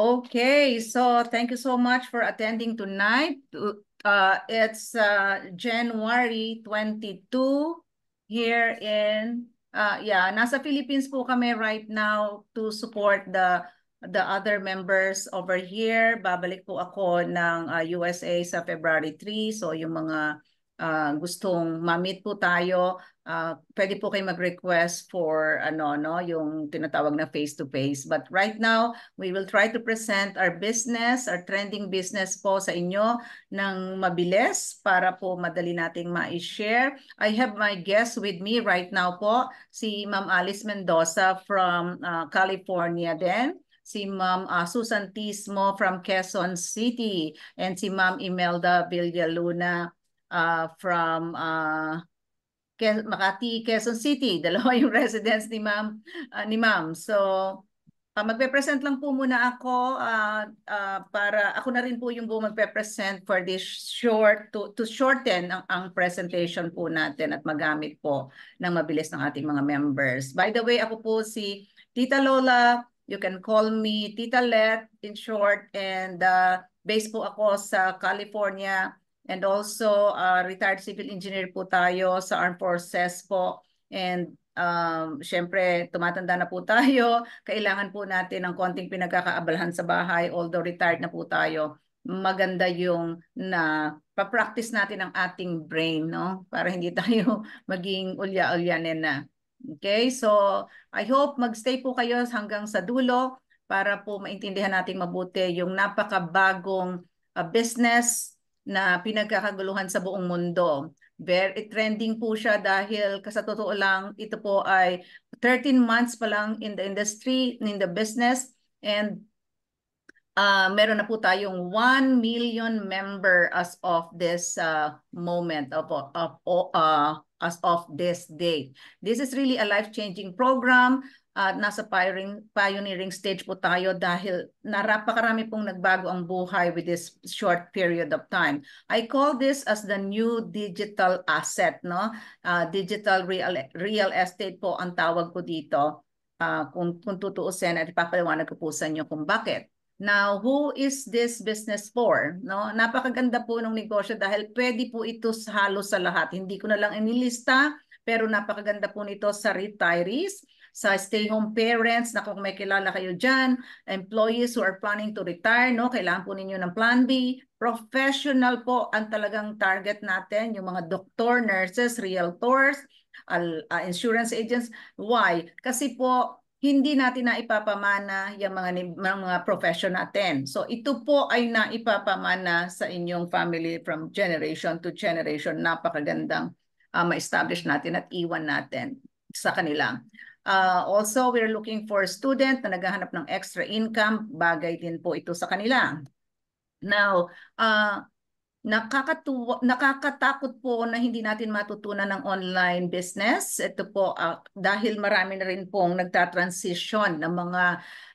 Okay, so thank you so much for attending tonight. Uh, it's uh, January 22 here in, uh, yeah, nasa Philippines po kami right now to support the the other members over here. Babalik po ako ng uh, USA sa February 3. So yung mga uh, gustong mamit po tayo uh, pwede po kayo mag-request for ano no yung tinatawag na face to face but right now we will try to present our business our trending business po sa inyo ng mabilis para po madali nating ma-share I have my guest with me right now po si Ma'am Alice Mendoza from uh, California then si Ma'am uh, Susan Tismo from Quezon City and si Ma'am Imelda Villaluna uh, from uh, Ke Makati, Quezon City. Dalawa yung residence ni Ma'am. Uh, ni Ma'am. So, uh, magpe-present lang po muna ako uh, uh, para ako na rin po yung buong magpe-present for this short to, to shorten ang, ang presentation po natin at magamit po ng mabilis ng ating mga members. By the way, ako po si Tita Lola. You can call me Tita Let in short and uh, based po ako sa California And also, uh, retired civil engineer po tayo sa Armed Forces po. And um, syempre, tumatanda na po tayo. Kailangan po natin ng konting pinagkakaabalahan sa bahay, although retired na po tayo. Maganda yung na pa-practice natin ang ating brain, no? Para hindi tayo maging ulya-ulyanin na. Okay, so I hope magstay po kayo hanggang sa dulo para po maintindihan natin mabuti yung napakabagong uh, business na pinagkakaguluhan sa buong mundo. Very trending po siya dahil sa totoo lang ito po ay 13 months pa lang in the industry, in the business and uh, meron na po tayong 1 million member as of this uh, moment of, of uh, as of this day. This is really a life-changing program uh, nasa pioneering, pioneering stage po tayo dahil narapakarami pong nagbago ang buhay with this short period of time. I call this as the new digital asset, no? Uh, digital real, real estate po ang tawag ko dito. Uh, kung, kung tutuusin at ipapaliwanag ko po sa inyo kung bakit. Now, who is this business for? No, napakaganda po ng negosyo dahil pwede po ito sa halos sa lahat. Hindi ko na lang inilista, pero napakaganda po nito sa retirees, sa stay-home parents na kung may kilala kayo dyan, employees who are planning to retire, no, kailangan po ninyo ng plan B, professional po ang talagang target natin, yung mga doktor, nurses, realtors, ah, insurance agents. Why? Kasi po, hindi natin na ipapamana yung mga, mga profession natin. So ito po ay naipapamana sa inyong family from generation to generation. Napakagandang uh, ma-establish natin at iwan natin sa kanila. Uh, also, we are looking for student na naghahanap ng extra income. Bagay din po ito sa kanila. Now, uh, nakakatakot po na hindi natin matutunan ng online business. Ito po, uh, dahil marami na rin pong nagtatransition ng mga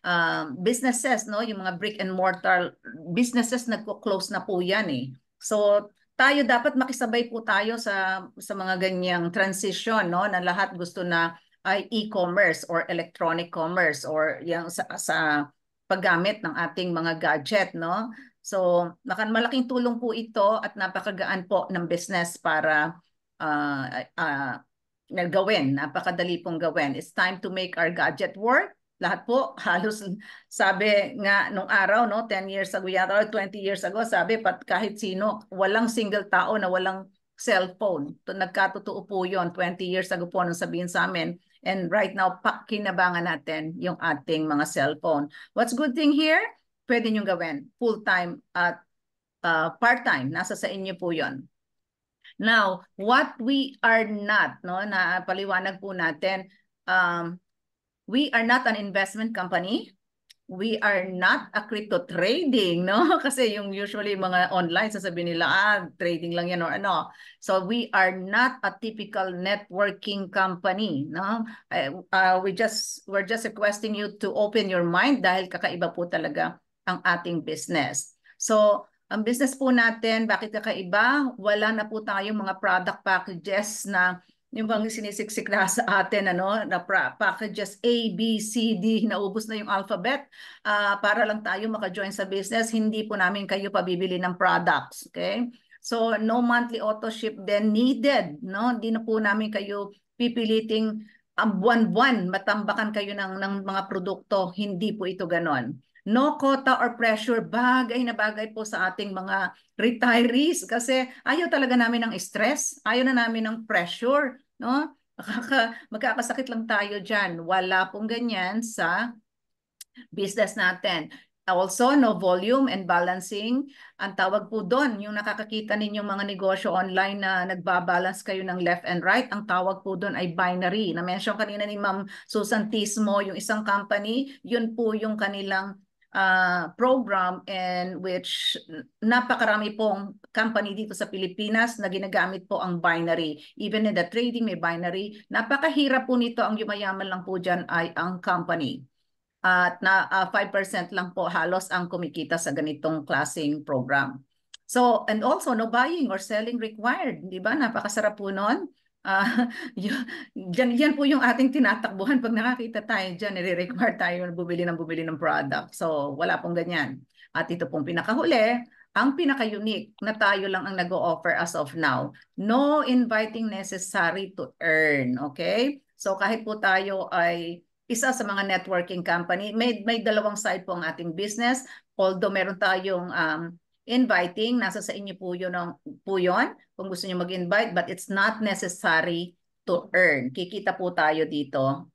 uh, businesses, no? yung mga brick and mortar businesses, nagko-close na po yan eh. So, tayo dapat makisabay po tayo sa sa mga ganyang transition no na lahat gusto na ay e-commerce or electronic commerce or yung sa, sa paggamit ng ating mga gadget, no? So, nakan malaking tulong po ito at napakagaan po ng business para uh, uh, gawin, napakadali pong gawin. It's time to make our gadget work. Lahat po, halos sabi nga nung araw, no, 10 years ago yata, 20 years ago, sabi pat kahit sino, walang single tao na walang cellphone. To, Nagkatotoo po yon 20 years ago po nung sabihin sa amin And right now, kinabangan natin yung ating mga cellphone. What's good thing here? Pwede nyo gawin full-time at uh, part-time. Nasa sa inyo po yon. Now, what we are not, no, na paliwanag po natin, um, we are not an investment company we are not a crypto trading, no? Kasi yung usually mga online, sasabihin nila, ah, trading lang yan or ano. So we are not a typical networking company, no? Eh, uh, we just, we're just requesting you to open your mind dahil kakaiba po talaga ang ating business. So, ang business po natin, bakit kakaiba? Wala na po tayong mga product packages na yung bang sinisiksik na sa atin ano na packages A, B, C, D naubos na yung alphabet uh, para lang tayo maka-join sa business hindi po namin kayo pabibili ng products okay so no monthly auto ship then needed no hindi na po namin kayo pipiliting ang um, buwan-buwan matambakan kayo ng ng mga produkto hindi po ito ganon no quota or pressure bagay na bagay po sa ating mga retirees kasi ayaw talaga namin ng stress, ayaw na namin ng pressure no? magkakasakit lang tayo diyan. Wala pong ganyan sa business natin. Also, no volume and balancing. Ang tawag po doon, yung nakakakita ninyong mga negosyo online na nagbabalance kayo ng left and right, ang tawag po doon ay binary. Na-mention kanina ni Ma'am Susan Tismo, yung isang company, yun po yung kanilang uh, program and which napakarami pong company dito sa Pilipinas na ginagamit po ang binary. Even in the trading may binary. Napakahirap po nito ang yumayaman lang po dyan ay ang company. At na uh, ah, 5% lang po halos ang kumikita sa ganitong klaseng program. So, and also no buying or selling required, di ba? Napakasarap po noon. Uh, yan, yan po yung ating tinatakbuhan. Pag nakakita tayo dyan, nire-require tayo na bumili ng bumili ng product. So, wala pong ganyan. At ito pong pinakahuli, ang pinaka-unique na tayo lang ang nag-o-offer as of now. No inviting necessary to earn, okay? So kahit po tayo ay isa sa mga networking company, may, may dalawang side po ang ating business. Although meron tayong um, inviting, nasa sa inyo po yun, ang, po yun kung gusto niyo mag-invite but it's not necessary to earn. Kikita po tayo dito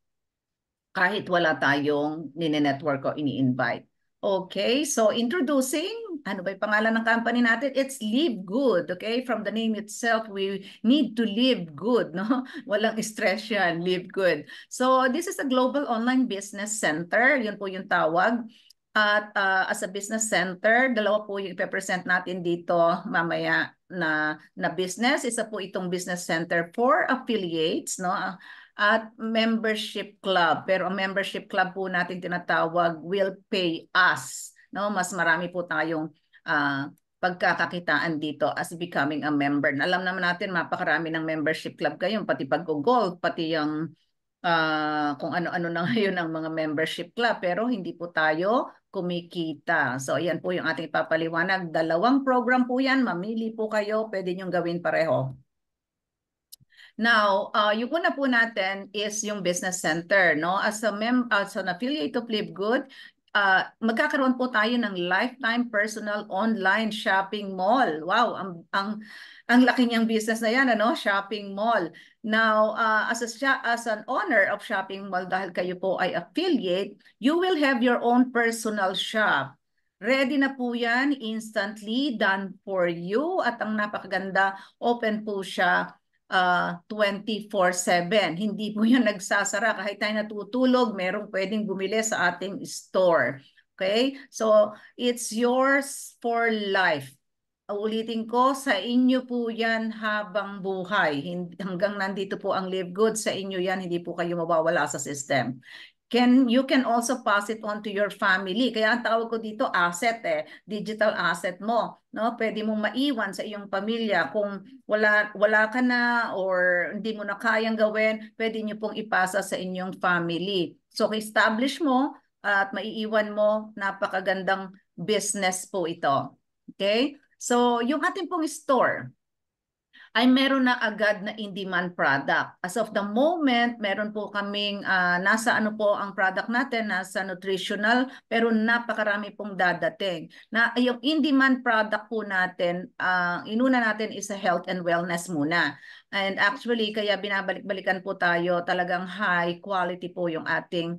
kahit wala tayong ni network o ini-invite. Okay, so introducing, ano ba yung pangalan ng company natin? It's Live Good, okay? From the name itself, we need to live good, no? Walang stress yan, live good. So this is a global online business center, yun po yung tawag. At uh, as a business center, dalawa po yung ipepresent natin dito mamaya na na business. Isa po itong business center for affiliates, no? At membership club. Pero ang membership club po natin tinatawag will pay us, no? Mas marami po tayong uh, pagkakakitaan dito as becoming a member. Alam naman natin mapakarami ng membership club ngayon, pati pag gold pati yung uh, kung ano-ano na ngayon ang mga membership club pero hindi po tayo kumikita. So ayan po yung ating papaliwanag. Dalawang program po yan. Mamili po kayo. Pwede niyong gawin pareho. Now, uh, yung una po natin is yung business center. No? As, a mem as an affiliate of LiveGood, uh, magkakaroon po tayo ng lifetime personal online shopping mall. Wow, ang ang ang laki niyang business na 'yan ano, shopping mall. Now, uh, as a, as an owner of shopping mall dahil kayo po ay affiliate, you will have your own personal shop. Ready na po yan, instantly done for you at ang napakaganda, open po siya uh, ah, 24-7. Hindi po yun nagsasara. Kahit tayo natutulog, merong pwedeng bumili sa ating store. Okay? So, it's yours for life. Ulitin ko, sa inyo po yan habang buhay. Hanggang nandito po ang live good, sa inyo yan, hindi po kayo mabawala sa system can you can also pass it on to your family. Kaya ang tawag ko dito asset eh, digital asset mo, no? Pwede mong maiwan sa iyong pamilya kung wala wala ka na or hindi mo na kayang gawin, pwede niyo pong ipasa sa inyong family. So establish mo at maiiwan mo napakagandang business po ito. Okay? So yung ating pong store, ay meron na agad na in-demand product. As of the moment, meron po kaming uh, nasa ano po ang product natin, nasa nutritional, pero napakarami pong dadating. Na yung in-demand product po natin, uh, inuna natin is a health and wellness muna. And actually, kaya binabalik-balikan po tayo talagang high quality po yung ating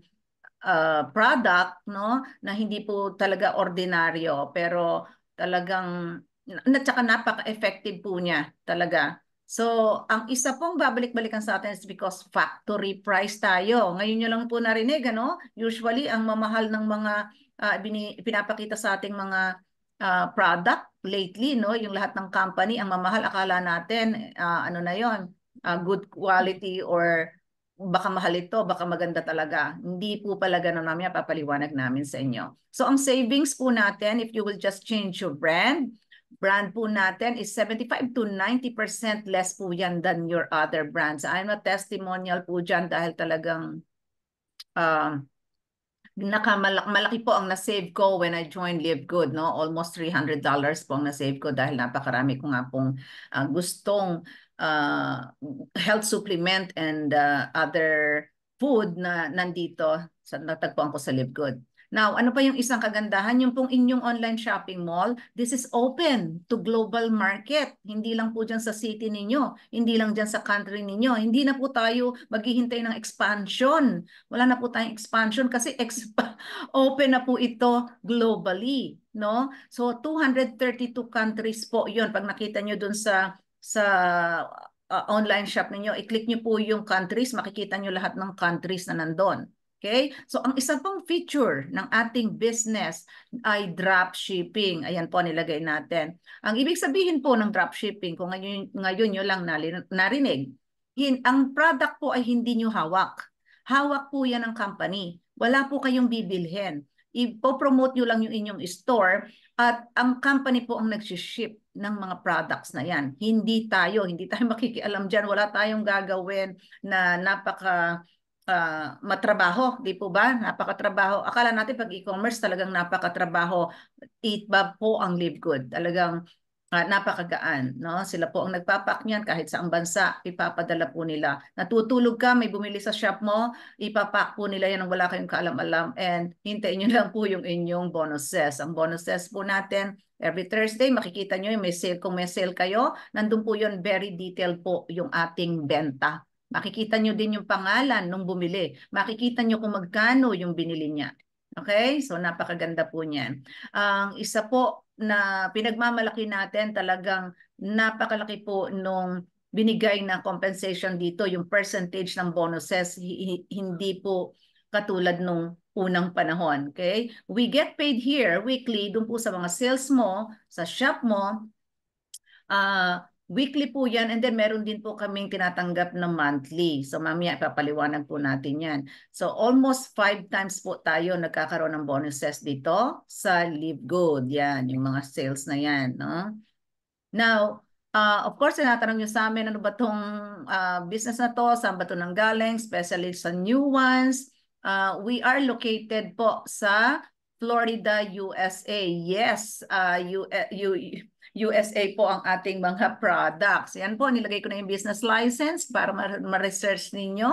uh, product no na hindi po talaga ordinaryo pero talagang at saka napaka-effective po niya talaga. So, ang isa pong babalik-balikan sa atin is because factory price tayo. Ngayon nyo lang po narinig, ano? Usually, ang mamahal ng mga uh, bini, pinapakita sa ating mga uh, product lately, no? Yung lahat ng company, ang mamahal, akala natin, uh, ano na yon uh, good quality or baka mahal ito, baka maganda talaga. Hindi po pala ganun namin, papaliwanag namin sa inyo. So ang savings po natin, if you will just change your brand, brand po natin is 75 to 90% less po yan than your other brands. I'm a testimonial po dyan dahil talagang uh, um, nakamalaki malaki po ang na-save ko when I joined Live Good, no? Almost $300 po ang na-save ko dahil napakarami ko nga pong uh, gustong uh, health supplement and uh, other food na nandito sa natagpuan ko sa Live Good. Now, ano pa yung isang kagandahan? Yung pong inyong online shopping mall, this is open to global market. Hindi lang po dyan sa city ninyo, hindi lang dyan sa country ninyo. Hindi na po tayo maghihintay ng expansion. Wala na po tayong expansion kasi exp- open na po ito globally. No? So, 232 countries po yon Pag nakita nyo dun sa sa uh, online shop ninyo, i-click nyo po yung countries, makikita nyo lahat ng countries na nandun. Okay? So ang isa pang feature ng ating business ay dropshipping. Ayan po nilagay natin. Ang ibig sabihin po ng dropshipping, kung ngayon, ngayon nyo lang narinig, hin, ang product po ay hindi nyo hawak. Hawak po yan ng company. Wala po kayong bibilhin. Ipopromote nyo lang yung inyong store at ang company po ang nagsiship ng mga products na yan. Hindi tayo, hindi tayo makikialam dyan. Wala tayong gagawin na napaka uh, matrabaho, di po ba? Napakatrabaho. Akala natin pag e-commerce talagang napakatrabaho. Eat ba po ang live good? Talagang uh, napakagaan. No? Sila po ang nagpapak niyan kahit sa ang bansa, ipapadala po nila. Natutulog ka, may bumili sa shop mo, ipapak po nila yan ang wala kayong kaalam-alam and hintayin nyo lang po yung inyong bonuses. Ang bonuses po natin, every Thursday, makikita nyo yung may sale. Kung may sale kayo, nandun po yun, very detailed po yung ating benta Makikita nyo din yung pangalan nung bumili. Makikita nyo kung magkano yung binili niya. Okay? So napakaganda po niyan. Ang um, isa po na pinagmamalaki natin talagang napakalaki po nung binigay na compensation dito yung percentage ng bonuses hindi po katulad nung unang panahon. Okay? We get paid here weekly dun po sa mga sales mo, sa shop mo, uh, Weekly po yan and then meron din po kaming tinatanggap na monthly. So mamaya papaliwanag po natin yan. So almost five times po tayo nagkakaroon ng bonuses dito sa Live Good. Yan, yung mga sales na yan. No? Now, uh, of course, tinatanong nyo sa amin ano ba tong uh, business na to, saan ba to nang galing, especially sa new ones. Uh, we are located po sa Florida, USA. Yes, uh, you, you, eh, USA po ang ating mga products. Yan po, nilagay ko na yung business license para ma-research ma ninyo.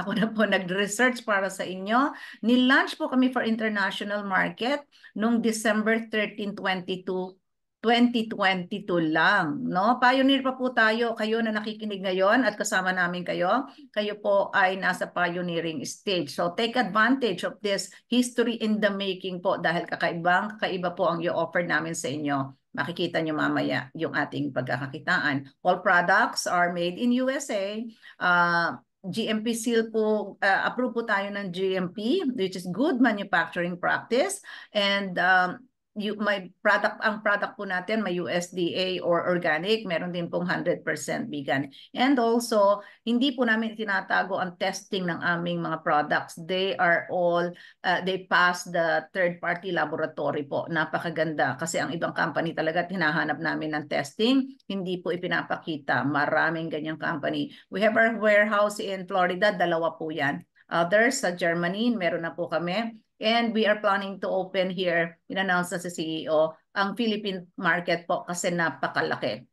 Ako na po nag-research para sa inyo. Nilunch po kami for international market noong December 13, 2022 lang, no? Pioneer pa po tayo, kayo na nakikinig ngayon at kasama namin kayo, kayo po ay nasa pioneering stage. So take advantage of this history in the making po dahil kakaibang, kakaiba po ang i-offer namin sa inyo. Makikita nyo mamaya yung ating pagkakakitaan. All products are made in USA. Uh, ah, GMP seal po, uh, approve po tayo ng GMP, which is Good Manufacturing Practice. And um, you, may product, ang product po natin may USDA or organic, meron din pong 100% vegan. And also, hindi po namin tinatago ang testing ng aming mga products. They are all, uh, they pass the third party laboratory po. Napakaganda kasi ang ibang company talaga tinahanap namin ng testing, hindi po ipinapakita. Maraming ganyang company. We have our warehouse in Florida, dalawa po yan. Others sa Germany, meron na po kami And we are planning to open here, in-announce na sa CEO, ang Philippine market po kasi napakalaki.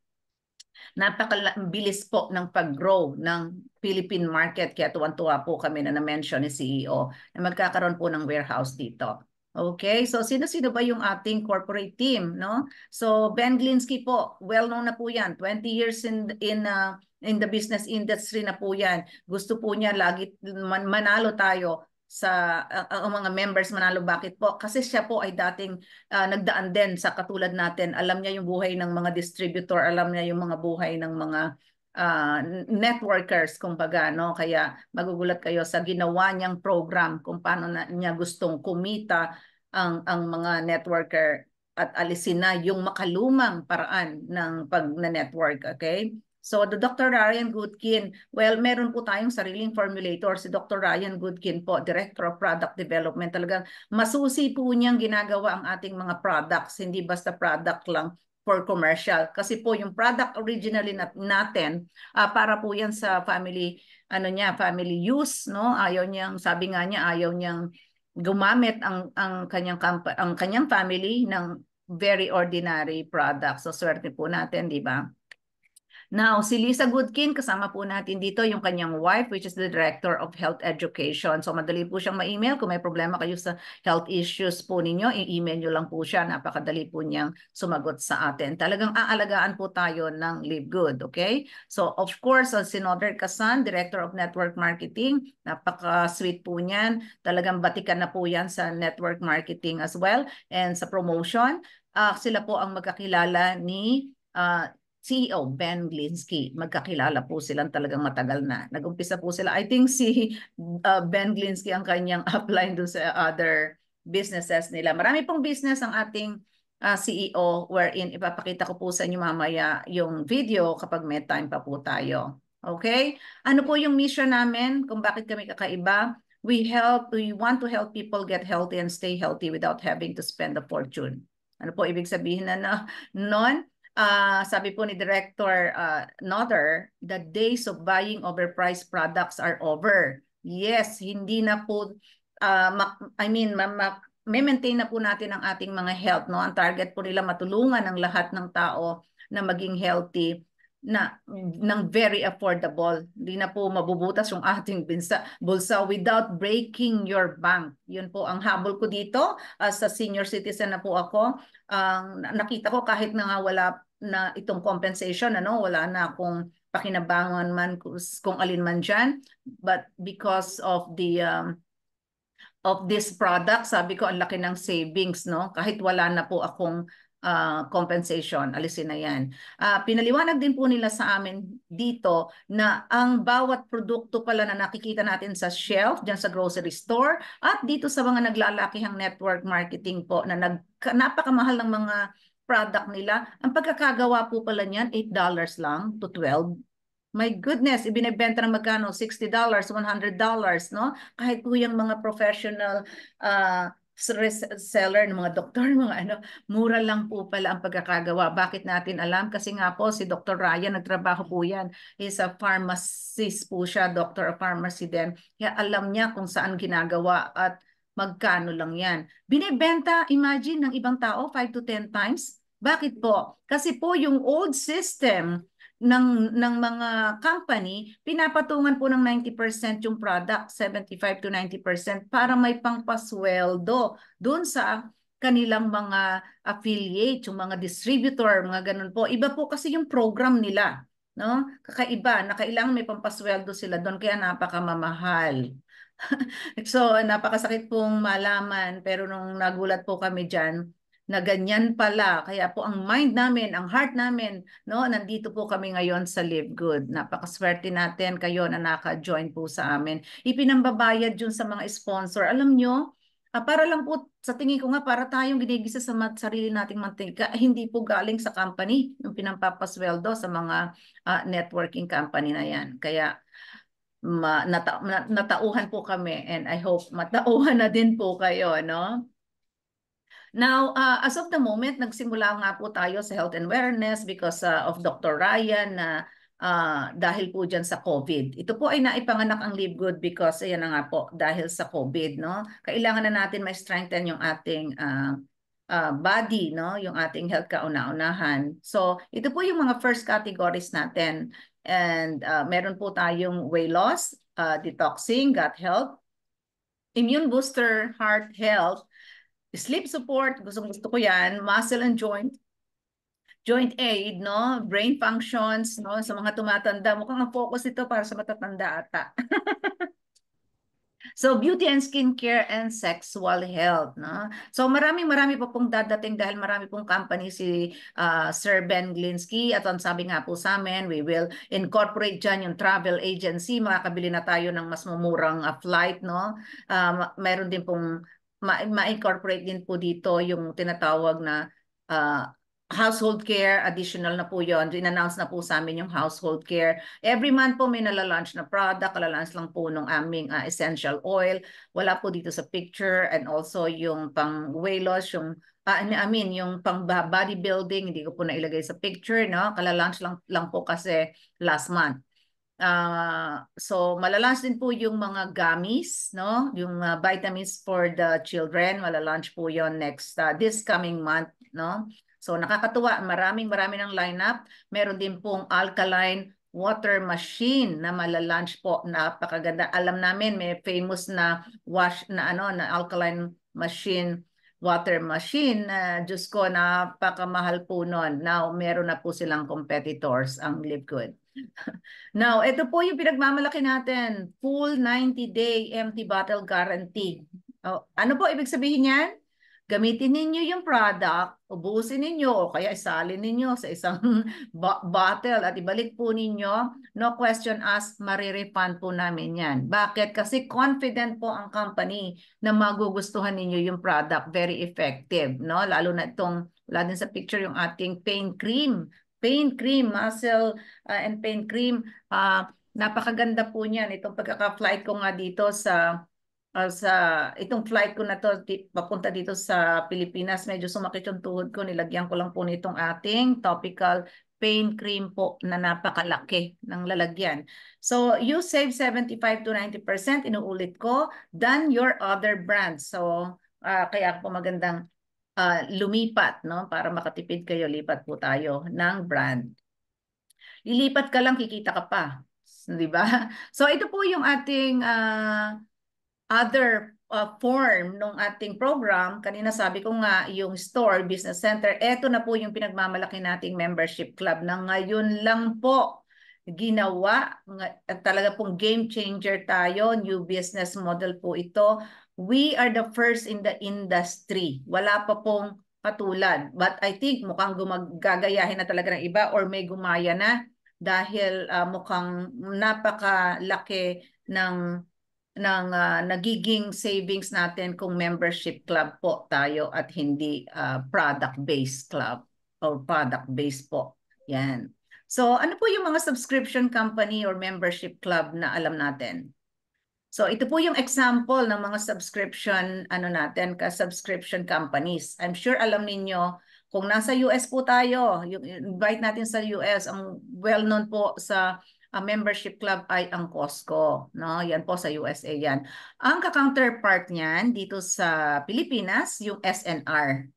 Napakabilis po ng pag-grow ng Philippine market kaya tuwan-tuwa po kami na na-mention ni CEO na magkakaroon po ng warehouse dito. Okay, so sino-sino ba yung ating corporate team, no? So Ben Glinsky po, well known na po 'yan. 20 years in in uh, in the business industry na po 'yan. Gusto po niya lagi man, manalo tayo sa ah, ah, ang mga members Manalo bakit po kasi siya po ay dating uh, nagdaan din sa katulad natin alam niya yung buhay ng mga distributor alam niya yung mga buhay ng mga uh, networkers kumbaga no kaya magugulat kayo sa ginawa niyang program kung paano na, niya gustong kumita ang ang mga networker at alisin na yung makalumang paraan ng pag-network okay So the Dr. Ryan Goodkin, well, meron po tayong sariling formulator, si Dr. Ryan Goodkin po, Director of Product Development. Talagang masusi po niyang ginagawa ang ating mga products, hindi basta product lang for commercial. Kasi po yung product originally natin, uh, para po yan sa family, ano niya, family use, no? Ayaw niyang, sabi nga niya, ayaw niyang gumamit ang ang kanyang ang kanyang family ng very ordinary products. So swerte po natin, di ba? Now, si Lisa Goodkin, kasama po natin dito yung kanyang wife, which is the Director of Health Education. So, madali po siyang ma-email. Kung may problema kayo sa health issues po ninyo, i-email nyo lang po siya. Napakadali po niyang sumagot sa atin. Talagang aalagaan po tayo ng Live Good, okay? So, of course, si Noder Kasan, Director of Network Marketing, napaka-sweet po niyan. Talagang batikan na po yan sa network marketing as well and sa promotion. Uh, sila po ang magkakilala ni uh, CEO Ben Glinsky. Magkakilala po silang talagang matagal na. Nagumpisa po sila. I think si uh, Ben Glinsky ang kanyang upline do sa other businesses nila. Marami pong business ang ating uh, CEO wherein ipapakita ko po sa inyo mamaya yung video kapag may time pa po tayo. Okay? Ano po yung mission namin kung bakit kami kakaiba? We help we want to help people get healthy and stay healthy without having to spend a fortune. Ano po ibig sabihin na, na noon? uh, sabi po ni Director uh, Notter, the days of buying overpriced products are over. Yes, hindi na po, uh, I mean, ma- may maintain na po natin ang ating mga health. No? Ang target po nila matulungan ang lahat ng tao na maging healthy na ng very affordable. Hindi na po mabubutas yung ating binsa, bulsa without breaking your bank. Yun po ang habol ko dito as a senior citizen na po ako. Ang uh, nakita ko kahit na nga wala na itong compensation ano, wala na akong pakinabangan man kung, kung alin man diyan but because of the um, of this product, sabi ko ang laki ng savings no kahit wala na po akong uh, compensation. Alisin na yan. Uh, pinaliwanag din po nila sa amin dito na ang bawat produkto pala na nakikita natin sa shelf, dyan sa grocery store, at dito sa mga naglalakihang network marketing po na nag, napakamahal ng mga product nila, ang pagkakagawa po pala niyan, $8 lang to 12 My goodness, ibinebenta ng magkano? $60, $100, no? Kahit po yung mga professional uh, reseller ng mga doktor, mga ano, mura lang po pala ang pagkakagawa. Bakit natin alam? Kasi nga po si Dr. Ryan, nagtrabaho po yan. He's a pharmacist po siya, doctor of pharmacy din. Kaya alam niya kung saan ginagawa at magkano lang yan. Binebenta, imagine, ng ibang tao 5 to 10 times. Bakit po? Kasi po yung old system ng ng mga company, pinapatungan po ng 90% yung product, 75 to 90% para may pangpasweldo doon sa kanilang mga affiliate, yung mga distributor, mga ganun po. Iba po kasi yung program nila, no? Kakaiba na kailangan may pampasweldo sila doon kaya napakamamahal. so, napakasakit pong malaman pero nung nagulat po kami diyan, na ganyan pala. Kaya po ang mind namin, ang heart namin, no, nandito po kami ngayon sa Live Good. Napakaswerte natin kayo na naka-join po sa amin. Ipinambabayad yun sa mga sponsor. Alam nyo, Ah, para lang po, sa tingin ko nga, para tayong ginigisa sa mat, sarili nating mantika, hindi po galing sa company, yung pinampapasweldo sa mga uh, networking company na yan. Kaya ma, nata, natauhan po kami and I hope matauhan na din po kayo, no? Now, uh, as of the moment, nagsimula nga po tayo sa health and wellness because uh, of Dr. Ryan na uh, uh, dahil po dyan sa COVID. Ito po ay naipanganak ang Live Good because ayan nga po dahil sa COVID. No? Kailangan na natin ma-strengthen yung ating uh, uh, body, no, yung ating health kauna-unahan. So, ito po yung mga first categories natin. And uh, meron po tayong weight loss, uh, detoxing, gut health, immune booster, heart health, Sleep support, gusto gusto ko yan. Muscle and joint. Joint aid, no? Brain functions, no? Sa mga tumatanda. Mukhang ang focus ito para sa matatanda ata. So, beauty and skin care and sexual health. No? So, marami marami pa pong dadating dahil marami pong company si uh, Sir Ben Glinsky. At ang sabi nga po sa amin, we will incorporate dyan yung travel agency. Makakabili na tayo ng mas mumurang uh, flight. No? Um, uh, ah, meron din pong ma-incorporate ma din po dito yung tinatawag na uh, household care, additional na po yun. In-announce na po sa amin yung household care. Every month po may nalalunch na product. Kalalunch lang po nung aming uh, essential oil. Wala po dito sa picture. And also yung pang weight loss, yung uh, I mean, yung pang bodybuilding, hindi ko po nailagay sa picture. No? Kalalunch lang, lang po kasi last month. Uh, so malalunch din po yung mga gummies, no? Yung uh, vitamins for the children, malalunch po yon next uh, this coming month, no? So nakakatuwa, maraming marami ng lineup. Meron din pong alkaline water machine na malalunch po, napakaganda. Alam namin may famous na wash na ano na alkaline machine water machine na uh, Diyos ko napakamahal po noon. Now meron na po silang competitors ang Livegood. Now, ito po yung pinagmamalaki natin, full 90-day empty bottle guarantee. Oh, ano po ibig sabihin niyan? Gamitin ninyo yung product, ubusin ninyo o kaya isalin ninyo sa isang bottle at ibalik po ninyo. No question asked, marirefund po namin yan. Bakit? Kasi confident po ang company na magugustuhan ninyo yung product. Very effective. no Lalo na itong, wala din sa picture yung ating pain cream pain cream, muscle uh, and pain cream. Uh, napakaganda po niyan. Itong pagkaka-flight ko nga dito sa uh, sa itong flight ko na to di, papunta dito sa Pilipinas medyo sumakit yung tuhod ko nilagyan ko lang po nitong ating topical pain cream po na napakalaki ng lalagyan. So you save 75 to 90%, inuulit ko, than your other brands. So uh, kaya po magandang uh, lumipat, no? Para makatipid kayo, lipat po tayo ng brand. Lilipat ka lang, kikita ka pa. 'Di ba? So ito po yung ating uh, other uh, form ng ating program, kanina sabi ko nga yung store, business center, eto na po yung pinagmamalaki nating membership club na ngayon lang po ginawa. Talaga pong game changer tayo, new business model po ito we are the first in the industry. Wala pa pong katulad. But I think mukhang gumagagayahin na talaga ng iba or may gumaya na dahil uh, mukhang napakalaki ng ng uh, nagiging savings natin kung membership club po tayo at hindi uh, ah, product-based club or product-based po. Yan. So ano po yung mga subscription company or membership club na alam natin? So ito po yung example ng mga subscription ano natin ka subscription companies. I'm sure alam niyo kung nasa US po tayo, yung invite natin sa US, ang well-known po sa uh, membership club ay ang Costco, no? Yan po sa USA yan. Ang ka-counterpart niyan dito sa Pilipinas, yung SNR.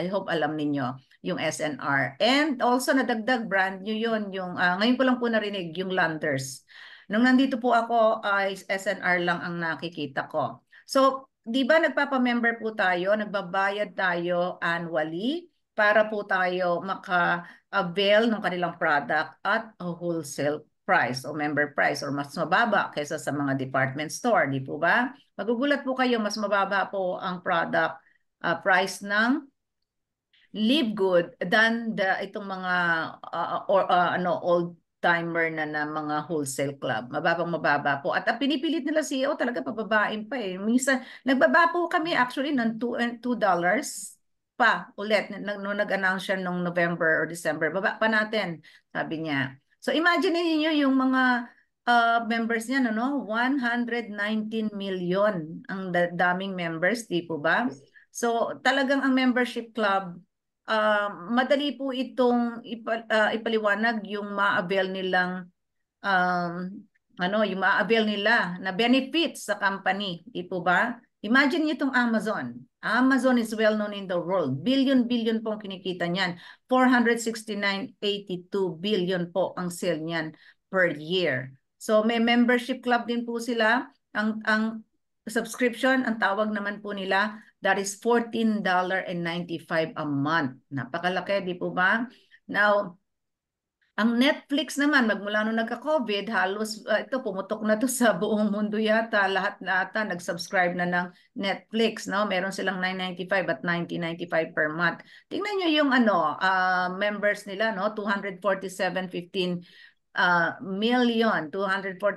I hope alam niyo yung SNR. And also nadagdag brand new yun, yung uh, ngayon ko lang po narinig yung Landers. Nung nandito po ako, uh, SNR lang ang nakikita ko. So, di ba nagpapa-member po tayo, nagbabayad tayo annually para po tayo maka-avail ng kanilang product at a wholesale price o member price or mas mababa kaysa sa mga department store, di po ba? Magugulat po kayo, mas mababa po ang product uh, price ng live good than the itong mga uh, or uh, ano old timer na ng mga wholesale club. Mababang mababa po. At ang pinipilit nila CEO talaga pababain pa eh. Minsan, nagbaba po kami actually ng $2, eh, pa ulit nung, nung nag-announce siya nung November or December. Baba pa natin, sabi niya. So imagine niyo yung mga uh, members niya, no, no? 119 million ang daming members, di po ba? So talagang ang membership club uh, madali po itong ipa, uh, ipaliwanag yung ma-avail nilang um, ano, yung ma-avail nila na benefits sa company. Di po ba? Imagine niyo itong Amazon. Amazon is well known in the world. Billion-billion pong kinikita niyan. 469.82 billion po ang sale niyan per year. So may membership club din po sila. Ang ang subscription, ang tawag naman po nila That is $14.95 a month. Napakalaki, di po ba? Now, ang Netflix naman, magmula nung nagka-COVID, halos uh, ito pumutok na to sa buong mundo yata. Lahat na ata nag-subscribe na ng Netflix. No? Meron silang 9.95 at 19.95 per month. Tingnan nyo yung ano, uh, members nila, no? 247.15 uh, ah, million, 247.15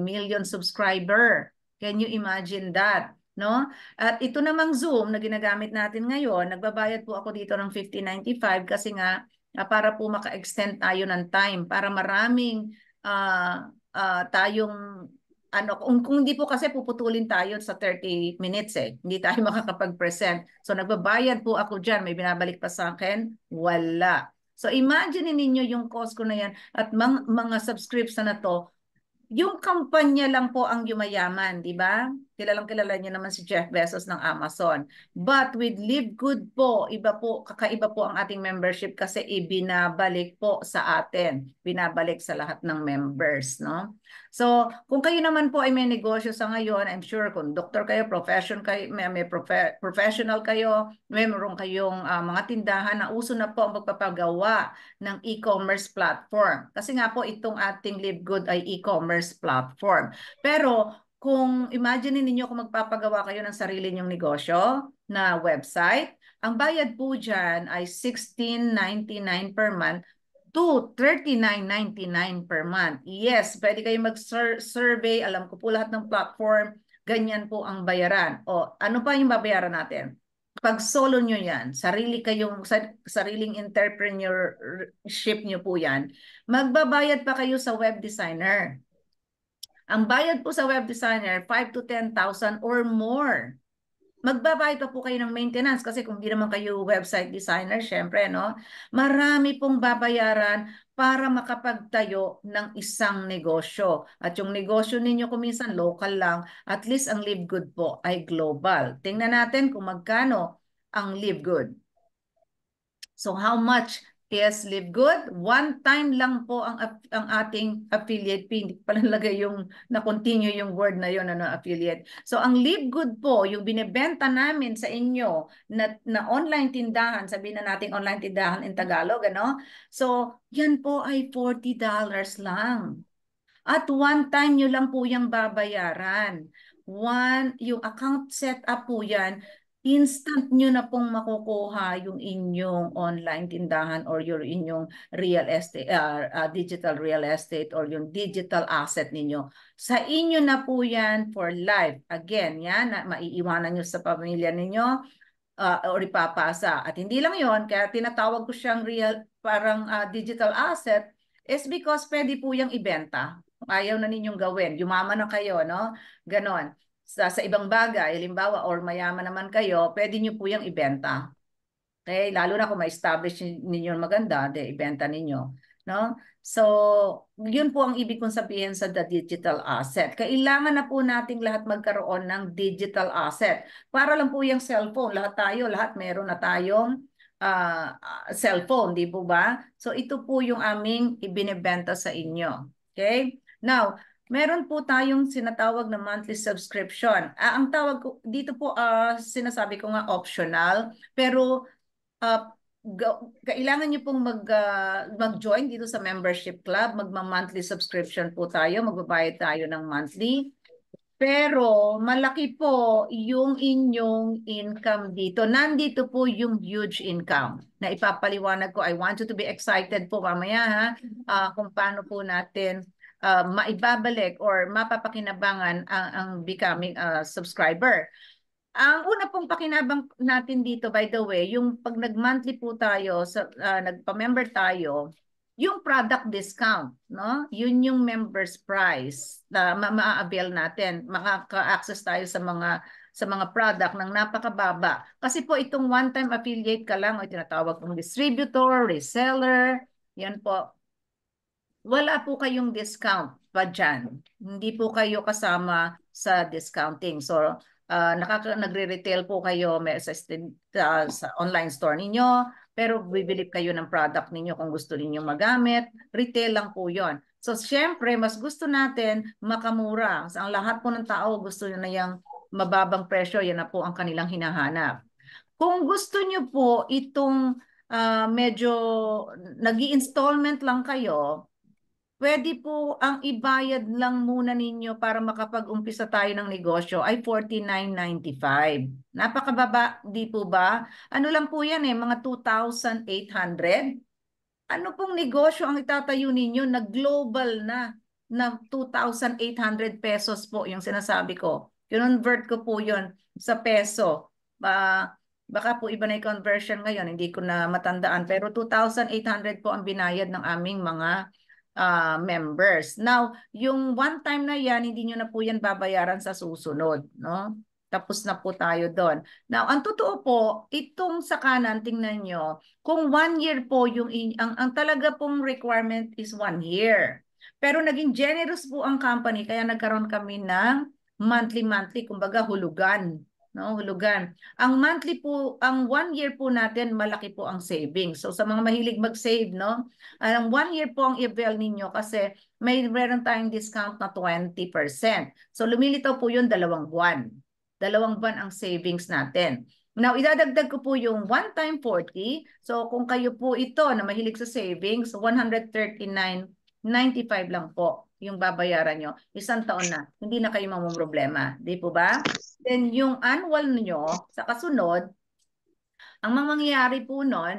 million subscriber. Can you imagine that? no? At ito namang Zoom na ginagamit natin ngayon, nagbabayad po ako dito ng 5095 kasi nga uh, para po maka-extend tayo ng time para maraming uh, uh, tayong ano kung, kung hindi po kasi puputulin tayo sa 30 minutes eh. Hindi tayo makakapag-present. So nagbabayad po ako diyan, may binabalik pa sa akin, wala. So imagine niyo yung cost ko na yan at mga mga subscription na to, yung kampanya lang po ang yumayaman, di ba? kilalang kilala niyo naman si Jeff Bezos ng Amazon. But with Live Good po, iba po, kakaiba po ang ating membership kasi ibinabalik po sa atin. Binabalik sa lahat ng members. No? So kung kayo naman po ay may negosyo sa ngayon, I'm sure kung doktor kayo, profession kayo, may, may profe professional kayo, may meron kayong uh, mga tindahan na uso na po ang pagpapagawa ng e-commerce platform. Kasi nga po itong ating Live Good ay e-commerce platform. Pero kung imagine ninyo kung magpapagawa kayo ng sarili niyong negosyo na website, ang bayad po dyan ay 16.99 per month to 39.99 per month. Yes, pwede kayo mag-survey. Alam ko po lahat ng platform, ganyan po ang bayaran. O ano pa yung babayaran natin? Pag solo nyo yan, sarili kayong, sariling entrepreneurship nyo po yan, magbabayad pa kayo sa web designer ang bayad po sa web designer, 5 to 10,000 or more. Magbabayad pa po kayo ng maintenance kasi kung di naman kayo website designer, syempre, no? Marami pong babayaran para makapagtayo ng isang negosyo. At yung negosyo ninyo kuminsan local lang, at least ang live good po ay global. Tingnan natin kung magkano ang live good. So how much Yes, Live Good. One time lang po ang ang ating affiliate fee. Hindi palalagay yung na-continue yung word na yon ano affiliate. So ang Live Good po, yung binebenta namin sa inyo na, na online tindahan, sabihin na nating online tindahan in Tagalog, ano? So yan po ay $40 lang. At one time nyo lang po yung babayaran. One, yung account setup po yan, instant nyo na pong makukuha yung inyong online tindahan or your inyong real estate uh, uh, digital real estate or yung digital asset ninyo. Sa inyo na po yan for life. Again, yan, maiiwanan nyo sa pamilya ninyo uh, or ipapasa. At hindi lang yon kaya tinatawag ko siyang real, parang uh, digital asset is because pwede po yung ibenta. Ayaw na ninyong gawin. Yumama na kayo, no? Ganon sa, sa ibang bagay, halimbawa, or mayaman naman kayo, pwede nyo po yung ibenta. Okay? Lalo na kung ma-establish ninyo maganda, de, ibenta ninyo. No? So, yun po ang ibig kong sabihin sa the digital asset. Kailangan na po nating lahat magkaroon ng digital asset. Para lang po yung cellphone, lahat tayo, lahat meron na tayong uh, cellphone, di po ba? So, ito po yung aming ibinebenta sa inyo. Okay? Now, meron po tayong sinatawag na monthly subscription. Uh, ang tawag ko, dito po uh, sinasabi ko nga optional, pero uh, kailangan nyo pong mag, uh, mag-join dito sa membership club. Magma-monthly subscription po tayo. Magbabayad tayo ng monthly. Pero malaki po yung inyong income dito. Nandito po yung huge income na ipapaliwanag ko. I want you to be excited po mamaya ha, uh, kung paano po natin uh, maibabalik or mapapakinabangan ang, ang becoming a ah, subscriber. Ang una pong pakinabang natin dito, by the way, yung pag nag-monthly po tayo, sa, uh, nagpa-member tayo, yung product discount, no? Yun yung members price na ma-avail natin. Makaka-access tayo sa mga sa mga product ng napakababa. Kasi po itong one-time affiliate ka lang o tinatawag kong distributor, reseller, yan po wala po kayong discount pa dyan. Hindi po kayo kasama sa discounting. So, uh, nagre-retail po kayo may uh, sa online store ninyo, pero bibili kayo ng product ninyo kung gusto ninyong magamit. Retail lang po yon. So, syempre, mas gusto natin makamura. So, ang lahat po ng tao gusto na yung mababang presyo, yan na po ang kanilang hinahanap. Kung gusto nyo po itong uh, medyo nag i installment lang kayo, pwede po ang ibayad lang muna ninyo para makapag-umpisa tayo ng negosyo ay 49.95. Napakababa, di po ba? Ano lang po yan eh, mga 2,800? Ano pong negosyo ang itatayo ninyo na global na na 2,800 pesos po yung sinasabi ko. Kinonvert ko po yon sa peso. ba baka po iba na yung conversion ngayon, hindi ko na matandaan. Pero 2,800 po ang binayad ng aming mga uh, members. Now, yung one time na yan, hindi nyo na po yan babayaran sa susunod. No? Tapos na po tayo doon. Now, ang totoo po, itong sa kanan, tingnan nyo, kung one year po, yung, ang, ang talaga pong requirement is one year. Pero naging generous po ang company, kaya nagkaroon kami ng monthly-monthly, kumbaga hulugan no? Hulugan. Ang monthly po, ang one year po natin, malaki po ang saving So sa mga mahilig mag-save, no? Ang one year po ang i avail ninyo kasi may meron tayong discount na 20%. So lumilitaw po yun dalawang buwan. Dalawang buwan ang savings natin. Now, idadagdag ko po yung one-time 40. So kung kayo po ito na mahilig sa savings, 139.95 lang po yung babayaran nyo, isang taon na, hindi na kayo mamumroblema. Di po ba? Then yung annual nyo, sa kasunod, ang mangyayari po nun,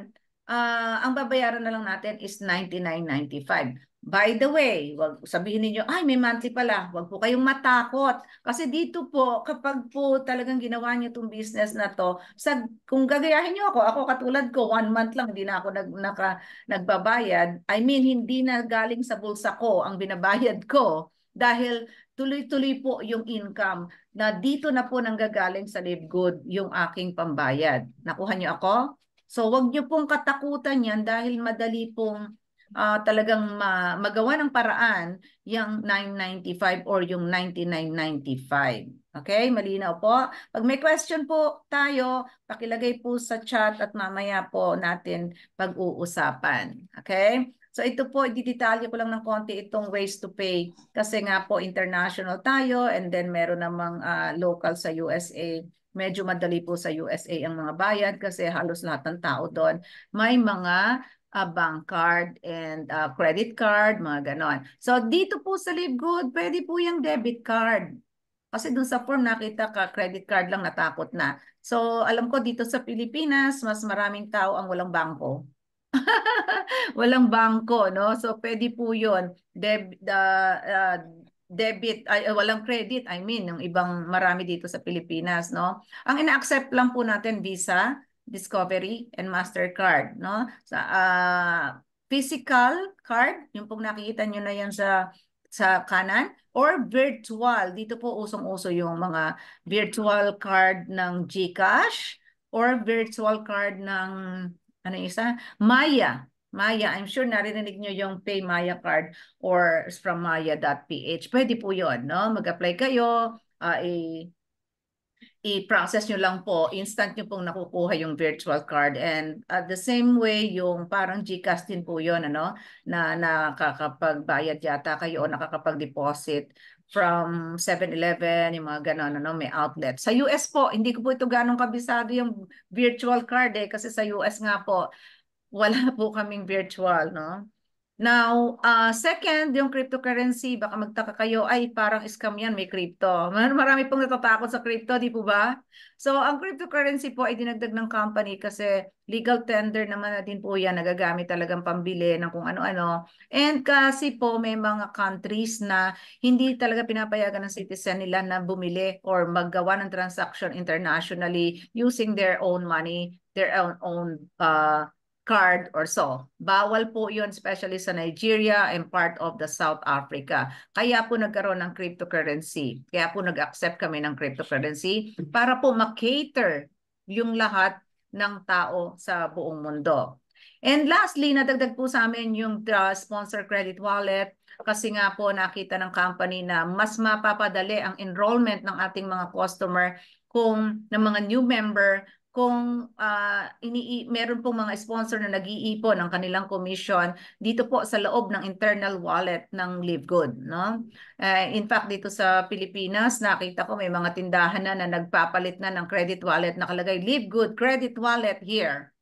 uh, ang babayaran na lang natin is 99.95. By the way, wag sabihin niyo, ay may monthly pala. Wag po kayong matakot. Kasi dito po, kapag po talagang ginawa niyo tong business na to, sa, kung gagayahin niyo ako, ako katulad ko, one month lang, din ako nag, naka, nagbabayad. I mean, hindi na galing sa bulsa ko ang binabayad ko dahil tuloy-tuloy po yung income na dito na po nanggagaling sa live good yung aking pambayad. Nakuha niyo ako? So wag niyo pong katakutan yan dahil madali pong uh, talagang ma magawa ng paraan yung 995 or yung 9995. Okay, malinaw po. Pag may question po tayo, pakilagay po sa chat at mamaya po natin pag-uusapan. Okay? So ito po, didetalye ko lang ng konti itong ways to pay kasi nga po international tayo and then meron namang uh, local sa USA. Medyo madali po sa USA ang mga bayad kasi halos lahat ng tao doon may mga a bank card and uh, credit card, mga ganon. So dito po sa Live Good, pwede po yung debit card. Kasi dun sa form nakita ka, credit card lang natakot na. So alam ko dito sa Pilipinas, mas maraming tao ang walang bangko. walang bangko, no? So pwede po yun. Deb, uh, uh, debit ay walang credit I mean yung ibang marami dito sa Pilipinas no ang ina-accept lang po natin visa Discovery, and Mastercard. No? Sa, uh, physical card, yung pong nakikita niyo na yan sa sa kanan or virtual. Dito po usong-uso yung mga virtual card ng GCash or virtual card ng ano isa? Maya. Maya, I'm sure naririnig niyo yung Pay Maya card or from maya.ph. Pwede po yon no? Mag-apply kayo, uh, i-process nyo lang po, instant nyo pong nakukuha yung virtual card. And at the same way, yung parang GCash din po yun, ano, na nakakapagbayad yata kayo o nakakapag-deposit from 7-Eleven, yung mga ganon, ano, may outlet. Sa US po, hindi ko po ito ganong kabisado yung virtual card eh, kasi sa US nga po, wala po kaming virtual, no? Now, uh, second, yung cryptocurrency, baka magtaka kayo, ay parang scam yan, may crypto. Mar marami pong natatakot sa crypto, di po ba? So, ang cryptocurrency po ay dinagdag ng company kasi legal tender naman na din po yan, nagagamit talagang pambili ng kung ano-ano. And kasi po may mga countries na hindi talaga pinapayagan ng citizen nila na bumili or maggawa ng transaction internationally using their own money, their own, own uh, card or so. Bawal po yun, especially sa Nigeria and part of the South Africa. Kaya po nagkaroon ng cryptocurrency. Kaya po nag-accept kami ng cryptocurrency para po makater yung lahat ng tao sa buong mundo. And lastly, nadagdag po sa amin yung uh, sponsor credit wallet kasi nga po nakita ng company na mas mapapadali ang enrollment ng ating mga customer kung ng mga new member kung uh, ini meron pong mga sponsor na nag-iipon ng kanilang commission dito po sa loob ng internal wallet ng LiveGood no uh, in fact dito sa Pilipinas nakita ko may mga tindahan na, na nagpapalit na ng credit wallet nakalagay LiveGood credit wallet here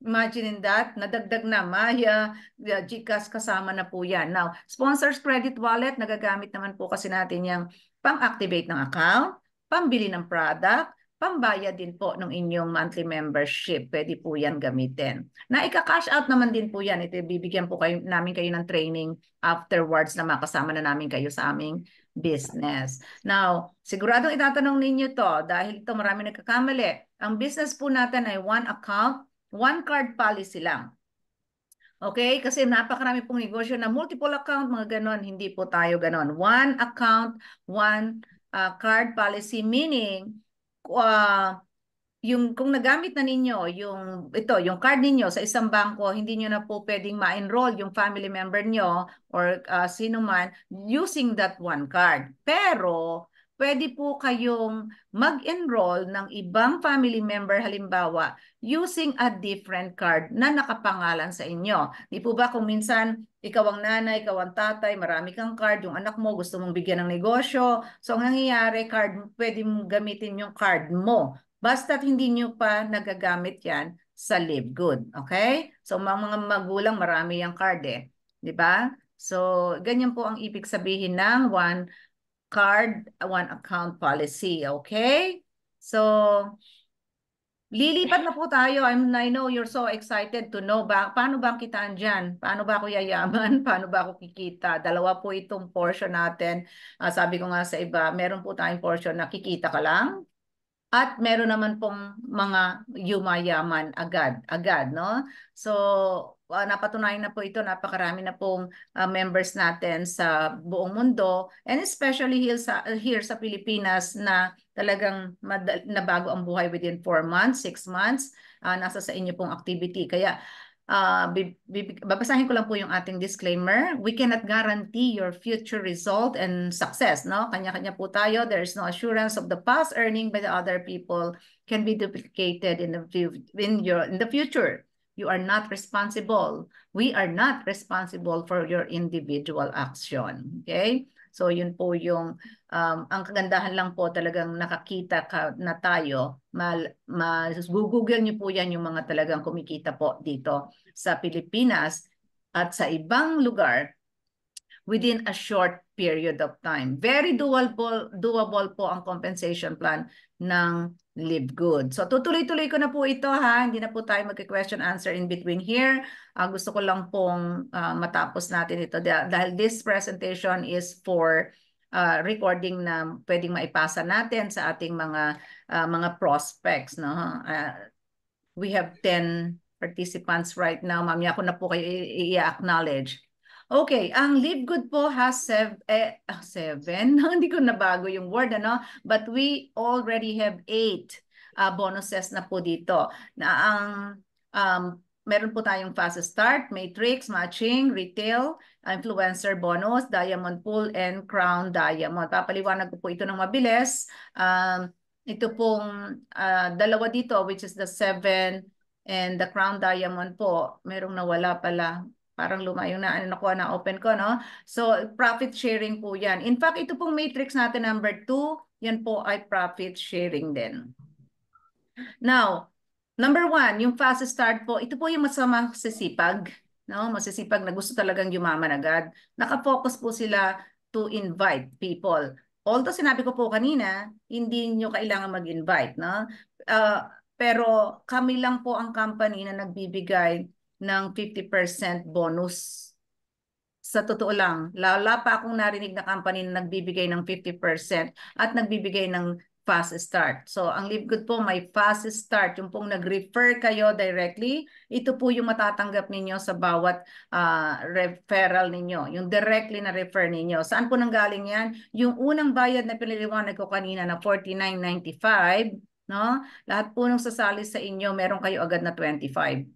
Imagine that, nadagdag na, Maya, uh, Gcash kasama na po yan. Now, sponsors credit wallet, nagagamit naman po kasi natin yung pang-activate ng account, pambili ng product, pambayad din po ng inyong monthly membership. Pwede po yan gamitin. Na ika-cash out naman din po yan. Ito, bibigyan po kayo, namin kayo ng training afterwards na makasama na namin kayo sa aming business. Now, siguradong itatanong ninyo to dahil ito marami nagkakamali. Ang business po natin ay one account, one card policy lang. Okay? Kasi napakarami pong negosyo na multiple account, mga ganon. Hindi po tayo ganon. One account, one uh, card policy, meaning uh, yung kung nagamit na ninyo yung ito yung card ninyo sa isang bangko hindi niyo na po pwedeng ma-enroll yung family member niyo or uh, sino man using that one card pero pwede po kayong mag-enroll ng ibang family member halimbawa using a different card na nakapangalan sa inyo. Di po ba kung minsan ikaw ang nanay, ikaw ang tatay, marami kang card, yung anak mo gusto mong bigyan ng negosyo. So ang nangyayari, card, pwede mong gamitin yung card mo. Basta hindi nyo pa nagagamit yan sa Live Good. Okay? So mga, mga magulang, marami yung card eh. Di ba? So ganyan po ang ibig sabihin ng one card, one account policy. Okay? So, lilipat na po tayo. I'm, I know you're so excited to know ba, paano ba ang kitaan dyan? Paano ba ako yayaman? Paano ba ako kikita? Dalawa po itong portion natin. Uh, sabi ko nga sa iba, meron po tayong portion na kikita ka lang, at meron naman pong mga yumayaman agad, agad, no? So, uh, napatunayan na po ito, napakarami na pong uh, members natin sa buong mundo and especially here sa, here sa Pilipinas na talagang nabago ang buhay within 4 months, 6 months, uh, nasa sa inyo pong activity. Kaya Uh, babasahin ko lang po yung ating disclaimer. We cannot guarantee your future result and success. No? Kanya-kanya po tayo. There is no assurance of the past earning by the other people can be duplicated in the, in your, in the future. You are not responsible. We are not responsible for your individual action. Okay? So yun po yung um, ang kagandahan lang po talagang nakakita ka na tayo. Mal, mal, Google niyo po yan yung mga talagang kumikita po dito sa Pilipinas at sa ibang lugar within a short period of time. Very doable, doable po ang compensation plan ng live good. So tutuloy-tuloy ko na po ito ha. Hindi na po tayo magka-question answer in between here. Uh, gusto ko lang pong uh, matapos natin ito dahil this presentation is for uh, recording na pwedeng maipasa natin sa ating mga uh, mga prospects no. Uh, we have 10 participants right now. Ma'am, ako na po kayo i-acknowledge. Okay, ang Live Good po has sev eh, ah, seven. Hindi ko nabago yung word, ano? But we already have eight uh, bonuses na po dito. Na ang um, meron po tayong fast start, matrix, matching, retail, influencer bonus, diamond pool, and crown diamond. Papaliwanag ko po ito ng mabilis. Um, ito pong uh, dalawa dito, which is the seven and the crown diamond po. Merong nawala pala parang lumayo na, ano, nakuha na open ko, no? So, profit sharing po yan. In fact, ito pong matrix natin number 2, yan po ay profit sharing din. Now, number 1 yung fast start po, ito po yung masama sa sipag, no? Masisipag na gusto talagang yumaman agad. Nakafocus po sila to invite people. Although sinabi ko po kanina, hindi niyo kailangan mag-invite, no? Uh, pero kami lang po ang company na nagbibigay ng 50% bonus. Sa totoo lang, wala pa akong narinig na company na nagbibigay ng 50% at nagbibigay ng fast start. So ang Live Good po may fast start. Yung pong nag-refer kayo directly, ito po yung matatanggap ninyo sa bawat uh, referral ninyo. Yung directly na refer ninyo. Saan po nanggaling yan? Yung unang bayad na piniliwanag ko kanina na 49.95, no? Lahat po nung sasali sa inyo, meron kayo agad na 25.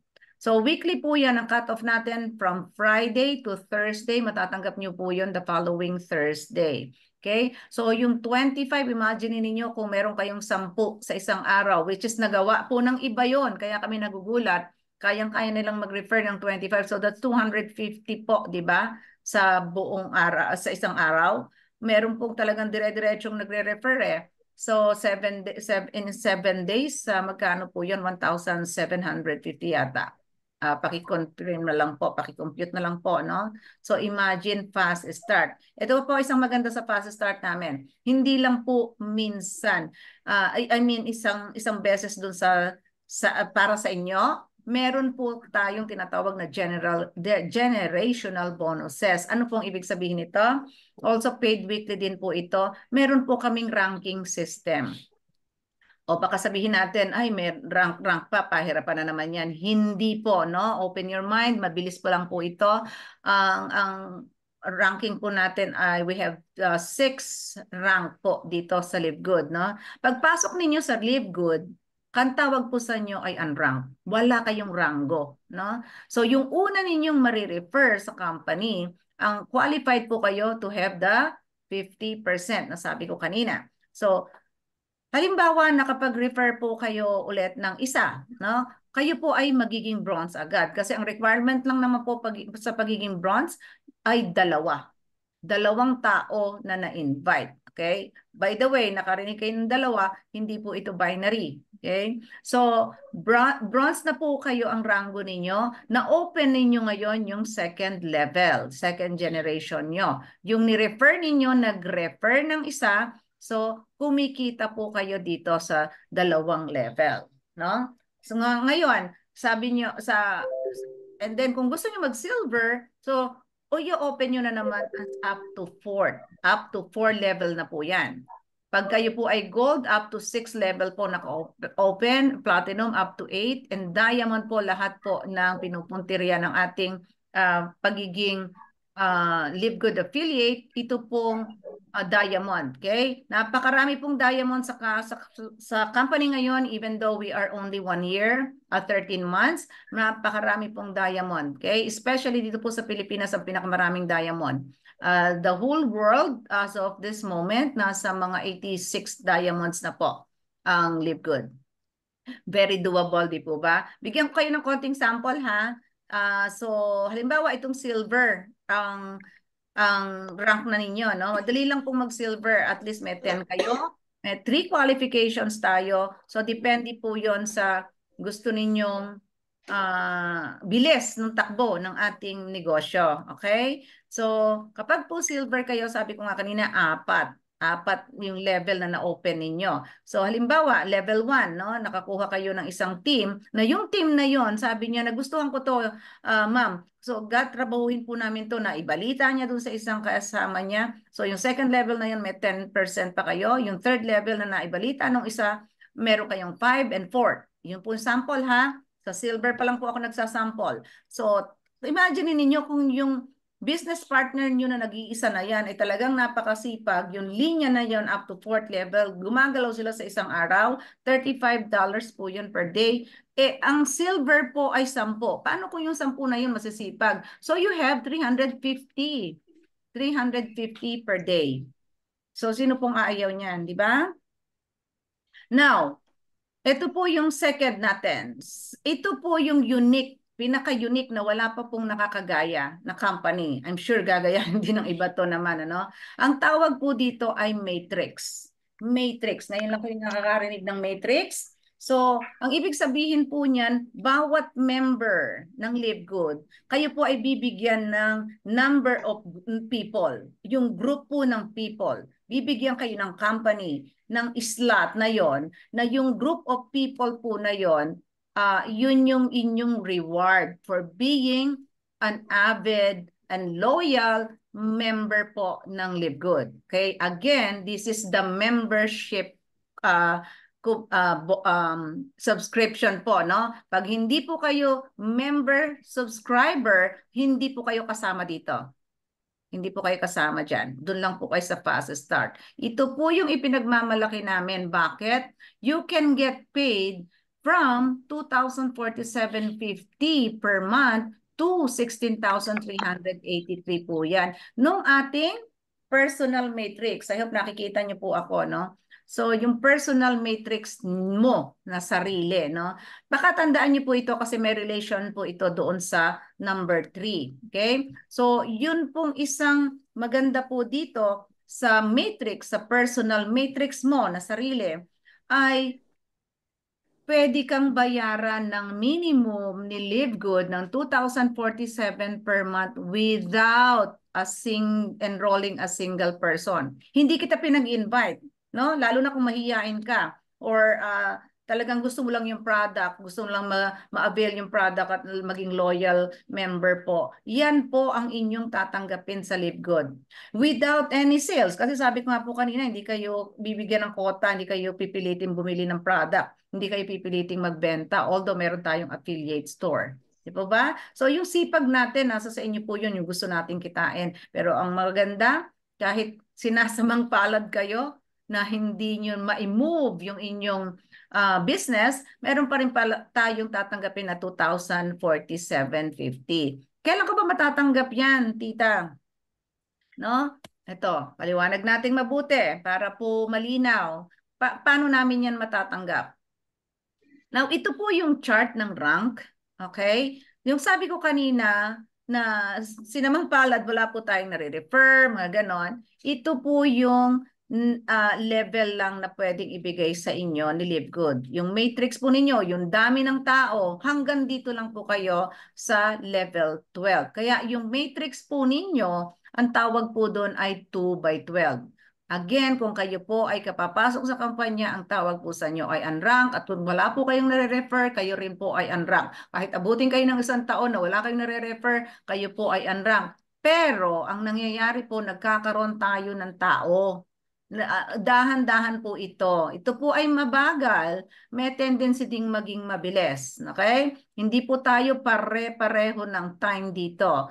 So weekly po yan ang cut-off natin from Friday to Thursday. Matatanggap nyo po yun the following Thursday. Okay? So yung 25, imagine niyo kung meron kayong 10 sa isang araw, which is nagawa po ng iba yon Kaya kami nagugulat, kayang-kaya nilang mag-refer ng 25. So that's 250 po, di ba? Sa buong araw, sa isang araw. Meron pong talagang dire-diretsyong nagre-refer eh. So, seven, seven, in 7 days, uh, magkano po yun? 1,750 yata. Uh, paki-confirm na lang po, paki-compute na lang po, no? So imagine fast start. Ito po isang maganda sa fast start namin. Hindi lang po minsan, uh, I, I mean isang isang beses doon sa sa para sa inyo, meron po tayong tinatawag na general generational bonuses. Ano pong ibig sabihin nito? Also paid weekly din po ito. Meron po kaming ranking system. O baka sabihin natin, ay may rank, rank pa, pahirapan na naman yan. Hindi po, no? Open your mind, mabilis po lang po ito. Ang, ang ranking po natin ay we have uh, six rank po dito sa LiveGood, no? Pagpasok ninyo sa LiveGood, ang tawag po sa inyo ay unrank. Wala kayong rango, no? So yung una ninyong marirefer sa company, ang qualified po kayo to have the 50% na sabi ko kanina. So Halimbawa, na kapag refer po kayo ulit ng isa, no? kayo po ay magiging bronze agad. Kasi ang requirement lang naman po pag, sa pagiging bronze ay dalawa. Dalawang tao na na-invite. Okay? By the way, nakarinig kayo ng dalawa, hindi po ito binary. Okay? So, bronze na po kayo ang rango ninyo. Na-open ninyo ngayon yung second level, second generation nyo. Yung ni-refer ninyo, nag-refer ng isa, So, kumikita po kayo dito sa dalawang level, no? So ngayon, sabi niyo sa and then kung gusto niyo mag-silver, so o you open niyo na naman up to 4, up to 4 level na po 'yan. Pag kayo po ay gold, up to 6 level po naka-open, platinum up to 8, and diamond po lahat po ng pinupuntirya ng ating uh, pagiging uh, Live Good affiliate, ito pong uh, diamond, okay? Napakarami pong diamond sa, sa sa company ngayon even though we are only one year, uh, ah, 13 months, napakarami pong diamond, okay? Especially dito po sa Pilipinas ang pinakamaraming diamond. Uh, the whole world as of this moment nasa mga 86 diamonds na po ang Live Good. Very doable, di po ba? Bigyan ko kayo ng konting sample ha. Uh, so, halimbawa itong silver, ang ang rank na ninyo, no? Madali lang pong mag-silver, at least may 10 kayo. May 3 qualifications tayo. So depende po 'yon sa gusto ninyong uh, bilis ng takbo ng ating negosyo, okay? So kapag po silver kayo, sabi ko nga kanina, apat apat yung level na na-open ninyo. So halimbawa, level 1, no, nakakuha kayo ng isang team na yung team na yon, sabi niya nagustuhan ko to, uh, ma'am. So gatrabahuhin po namin to na ibalita niya dun sa isang kasama niya. So yung second level na yon may 10% pa kayo. Yung third level na naibalita nung isa, meron kayong 5 and 4. Yun po yung sample ha. Sa silver pa lang po ako nagsasample. So imagine ninyo kung yung business partner nyo na nag-iisa na yan, ay talagang napakasipag, yung linya na yon up to fourth level, gumagalaw sila sa isang araw, $35 po yun per day. Eh, ang silver po ay 10. Paano kung yung 10 na yun masisipag? So you have 350. 350 per day. So sino pong aayaw niyan, di ba? Now, ito po yung second natin. Ito po yung unique pinaka-unique na wala pa pong nakakagaya na company. I'm sure gagayahin din ng iba to naman. Ano? Ang tawag po dito ay matrix. Matrix. Ngayon lang ko yung nakakarinig ng matrix. So, ang ibig sabihin po niyan, bawat member ng Live Good, kayo po ay bibigyan ng number of people, yung group po ng people. Bibigyan kayo ng company, ng slot na yon na yung group of people po na yon uh, yun yung inyong reward for being an avid and loyal member po ng Live Good. Okay? Again, this is the membership uh, uh, um, subscription po. No? Pag hindi po kayo member subscriber, hindi po kayo kasama dito. Hindi po kayo kasama dyan. Doon lang po kayo sa fast start. Ito po yung ipinagmamalaki namin. Bakit? You can get paid from 2,047.50 per month to 16,383 po yan. Nung ating personal matrix, I hope nakikita niyo po ako, no? So, yung personal matrix mo na sarili, no? Baka tandaan niyo po ito kasi may relation po ito doon sa number 3, okay? So, yun pong isang maganda po dito sa matrix, sa personal matrix mo na sarili, ay pwede kang bayaran ng minimum ni LiveGood ng 2,047 per month without a sing enrolling a single person. Hindi kita pinag-invite, no? Lalo na kung mahihiyain ka or uh, talagang gusto mo lang yung product, gusto mo lang ma- ma-avail yung product at maging loyal member po. Yan po ang inyong tatanggapin sa LiveGood. Without any sales, kasi sabi ko nga po kanina, hindi kayo bibigyan ng kota, hindi kayo pipiliting bumili ng product, hindi kayo pipiliting magbenta, although meron tayong affiliate store. Di po ba? So yung sipag natin, nasa sa inyo po yun, yung gusto nating kitain. Pero ang maganda, kahit sinasamang palad kayo, na hindi nyo ma-move yung inyong uh, business, meron pa rin pala tayong tatanggapin na 2,047.50. Kailan ko ba matatanggap yan, tita? No? Ito, paliwanag natin mabuti para po malinaw. Pa paano namin yan matatanggap? Now, ito po yung chart ng rank. Okay? Yung sabi ko kanina, na sinamang palad, wala po tayong nare-refer, mga ganon. Ito po yung uh, level lang na pwedeng ibigay sa inyo ni Live Good. Yung matrix po ninyo, yung dami ng tao, hanggang dito lang po kayo sa level 12. Kaya yung matrix po ninyo, ang tawag po doon ay 2 by 12. Again, kung kayo po ay kapapasok sa kampanya, ang tawag po sa inyo ay unrank at kung wala po kayong nare-refer, kayo rin po ay unrank. Kahit abutin kayo ng isang taon na wala kayong nare-refer, kayo po ay unrank. Pero ang nangyayari po, nagkakaroon tayo ng tao Ah, dahan-dahan po ito. Ito po ay mabagal, may tendency ding maging mabilis. Okay? Hindi po tayo pare-pareho ng time dito.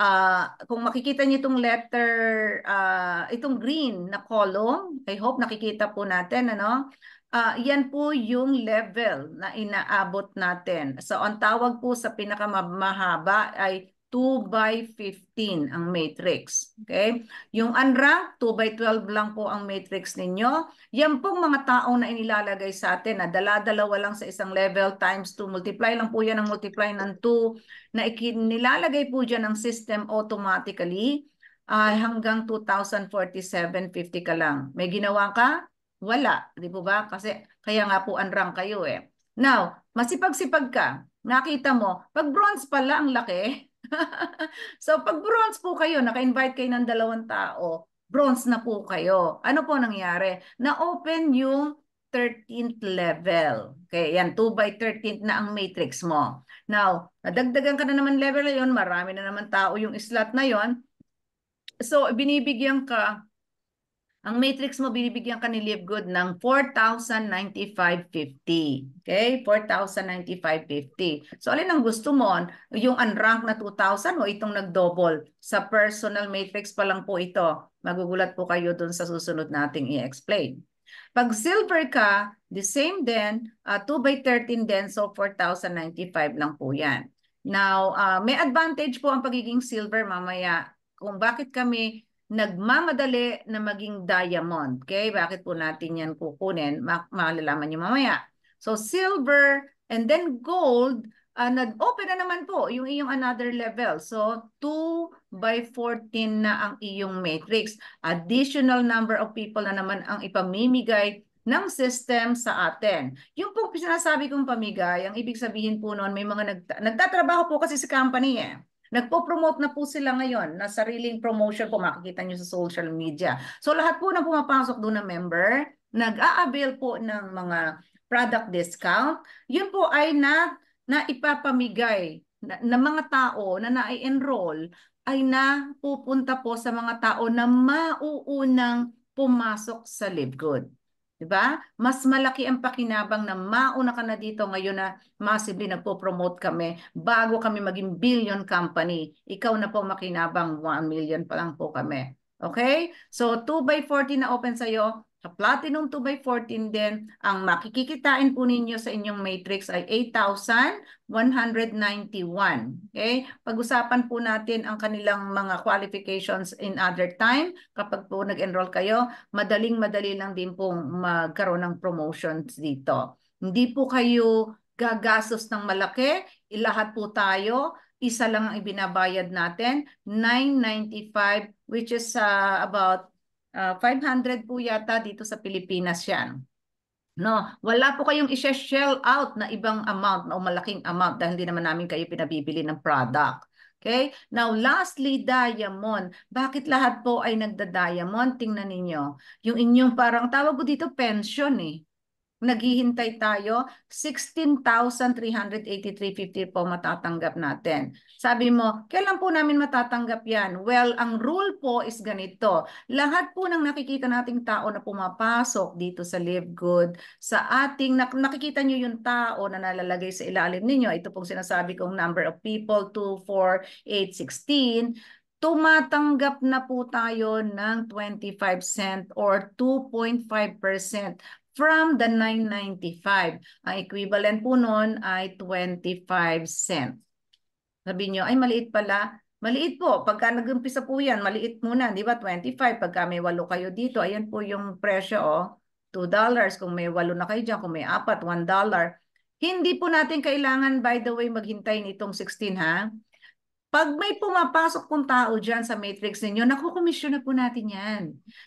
Uh, kung makikita niyo itong letter, uh, itong green na column, I hope nakikita po natin, ano? Uh, yan po yung level na inaabot natin. So, ang tawag po sa pinakamahaba ay 2 by 15 ang matrix. Okay? Yung unrank, 2 by 12 lang po ang matrix ninyo. Yan pong mga taong na inilalagay sa atin na dala-dalawa lang sa isang level times 2. Multiply lang po yan ang multiply ng 2 na nilalagay po dyan ng system automatically uh, hanggang 2047.50 ka lang. May ginawa ka? Wala. Di po ba? Kasi kaya nga po unrank kayo eh. Now, masipag-sipag ka. Nakita mo, pag bronze pala ang laki, so pag bronze po kayo, naka-invite kayo ng dalawang tao, bronze na po kayo. Ano po nangyari? Na-open yung 13th level. Okay, yan, 2 by 13th na ang matrix mo. Now, nadagdagan ka na naman level na yun, marami na naman tao yung slot na yon. So, binibigyan ka ang matrix mo, binibigyan ka ni Good ng 4,095.50. Okay? 4,095.50. So, alin ang gusto mo? Yung unrank na 2,000 o itong nag-double? Sa personal matrix pa lang po ito. Magugulat po kayo dun sa susunod nating i-explain. Pag silver ka, the same din, uh, 2 by 13 din, so 4,095 lang po yan. Now, uh, may advantage po ang pagiging silver mamaya kung bakit kami nagmamadali na maging diamond. Okay, bakit po natin yan kukunin? malalaman nyo mamaya. So silver and then gold, uh, nag-open na naman po yung iyong another level. So 2 by 14 na ang iyong matrix. Additional number of people na naman ang ipamimigay ng system sa atin. Yung po sinasabi kong pamigay, ang ibig sabihin po noon, may mga nagta nagtatrabaho po kasi sa company eh. Nagpo-promote na po sila ngayon na sariling promotion po makikita nyo sa social media. So lahat po ng pumapasok doon na member, nag-a-avail po ng mga product discount, yun po ay na, na ipapamigay na, na mga tao na na-enroll ay napupunta po sa mga tao na mauunang pumasok sa LiveGood. 'di ba? Mas malaki ang pakinabang na mauna ka na dito ngayon na massively nagpo-promote kami bago kami maging billion company. Ikaw na po makinabang 1 million pa lang po kami. Okay? So 2 by 40 na open sa'yo, sa Platinum 2 by 14 din, ang makikikitain po ninyo sa inyong matrix ay 8,191. Okay? Pag-usapan po natin ang kanilang mga qualifications in other time. Kapag po nag-enroll kayo, madaling-madali lang din pong magkaroon ng promotions dito. Hindi po kayo gagastos ng malaki. Ilahat po tayo isa lang ang ibinabayad natin, 995 which is uh, about 500 ah, po yata dito sa Pilipinas yan. No, wala po kayong i-shell out na ibang amount o malaking amount dahil hindi naman namin kayo pinabibili ng product. Okay? Now, lastly, diamond. Bakit lahat po ay nagda-diamond? Tingnan ninyo. Yung inyong parang tawag ko dito pension eh naghihintay tayo, 16,383.50 po matatanggap natin. Sabi mo, kailan po namin matatanggap yan? Well, ang rule po is ganito. Lahat po ng nakikita nating tao na pumapasok dito sa Live Good, sa ating, nakikita nyo yung tao na nalalagay sa ilalim ninyo, ito pong sinasabi kong number of people, 2, 4, 8, 16, tumatanggap na po tayo ng 25 cent or 2.5% from the 9.95. Ang equivalent po noon ay 25 cent. Sabi nyo, ay maliit pala. Maliit po. Pagka nag-umpisa po yan, maliit muna. Di ba? 25. Pagka may walo kayo dito, ayan po yung presyo. Oh. $2. Kung may walo na kayo dyan, kung may apat, $1. Hindi po natin kailangan, by the way, maghintay nitong 16 ha. Pag may pumapasok pong tao dyan sa matrix ninyo, nakukomisyon na po natin yan.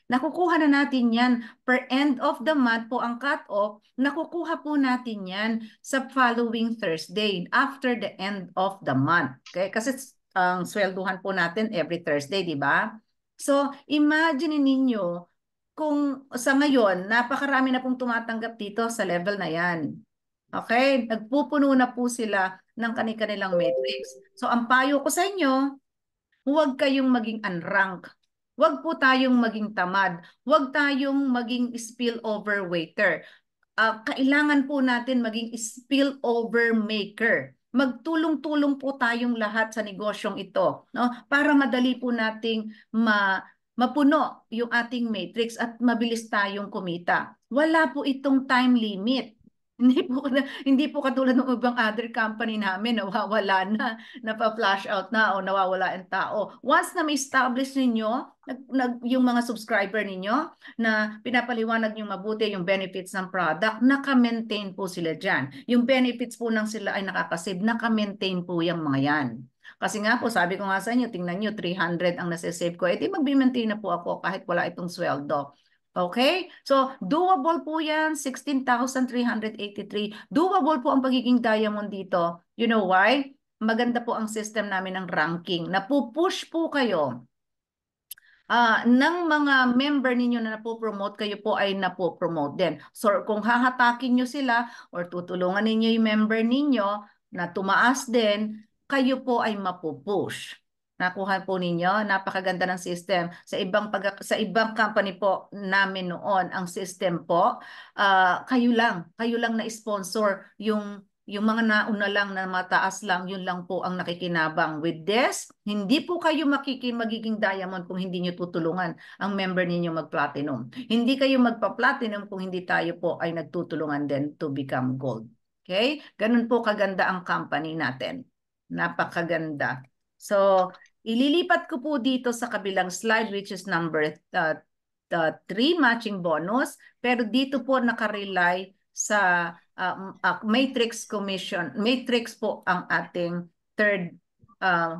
Nakukuha na natin yan. Per end of the month po ang cut-off, nakukuha po natin yan sa following Thursday after the end of the month. Okay? Kasi ang um, swelduhan po natin every Thursday, di ba? So, imagine ninyo kung sa ngayon, napakarami na pong tumatanggap dito sa level na yan. Okay? Nagpupuno na po sila ng kanilang metrics. So ang payo ko sa inyo, huwag kayong maging unrank. Huwag po tayong maging tamad. Huwag tayong maging spillover waiter. Uh, ah, kailangan po natin maging spillover maker. Magtulong-tulong po tayong lahat sa negosyong ito no? para madali po nating ma mapuno yung ating matrix at mabilis tayong kumita. Wala po itong time limit. Hindi po, hindi po katulad ng ibang other company namin, nawawala na, napa-flash out na o nawawala ang tao. Once na may establish ninyo nag, nag, yung mga subscriber ninyo na pinapaliwanag yung mabuti yung benefits ng product, naka-maintain po sila dyan. Yung benefits po ng sila ay nakakasave, naka-maintain po yung mga yan. Kasi nga po, sabi ko nga sa inyo, tingnan nyo, 300 ang nasa-save ko. E di mag-maintain na po ako kahit wala itong sweldo. Okay? So, doable po yan, 16,383. Doable po ang pagiging diamond dito. You know why? Maganda po ang system namin ng ranking. Napupush po kayo uh, ng mga member ninyo na napopromote, kayo po ay napopromote din. So kung hahatakin nyo sila or tutulungan ninyo yung member ninyo na tumaas din, kayo po ay mapupush. Nakuha po ninyo, napakaganda ng system. Sa ibang pag sa ibang company po namin noon ang system po, uh, kayo lang, kayo lang na sponsor yung yung mga nauna lang na mataas lang, yun lang po ang nakikinabang. With this, hindi po kayo makikin magiging diamond kung hindi nyo tutulungan ang member ninyo mag-platinum. Hindi kayo magpa-platinum kung hindi tayo po ay nagtutulungan din to become gold. Okay? Ganun po kaganda ang company natin. Napakaganda. So, Ililipat ko po dito sa kabilang slide which is number 3 uh, uh, matching bonus pero dito po nakarely sa uh, uh, matrix commission matrix po ang ating third uh,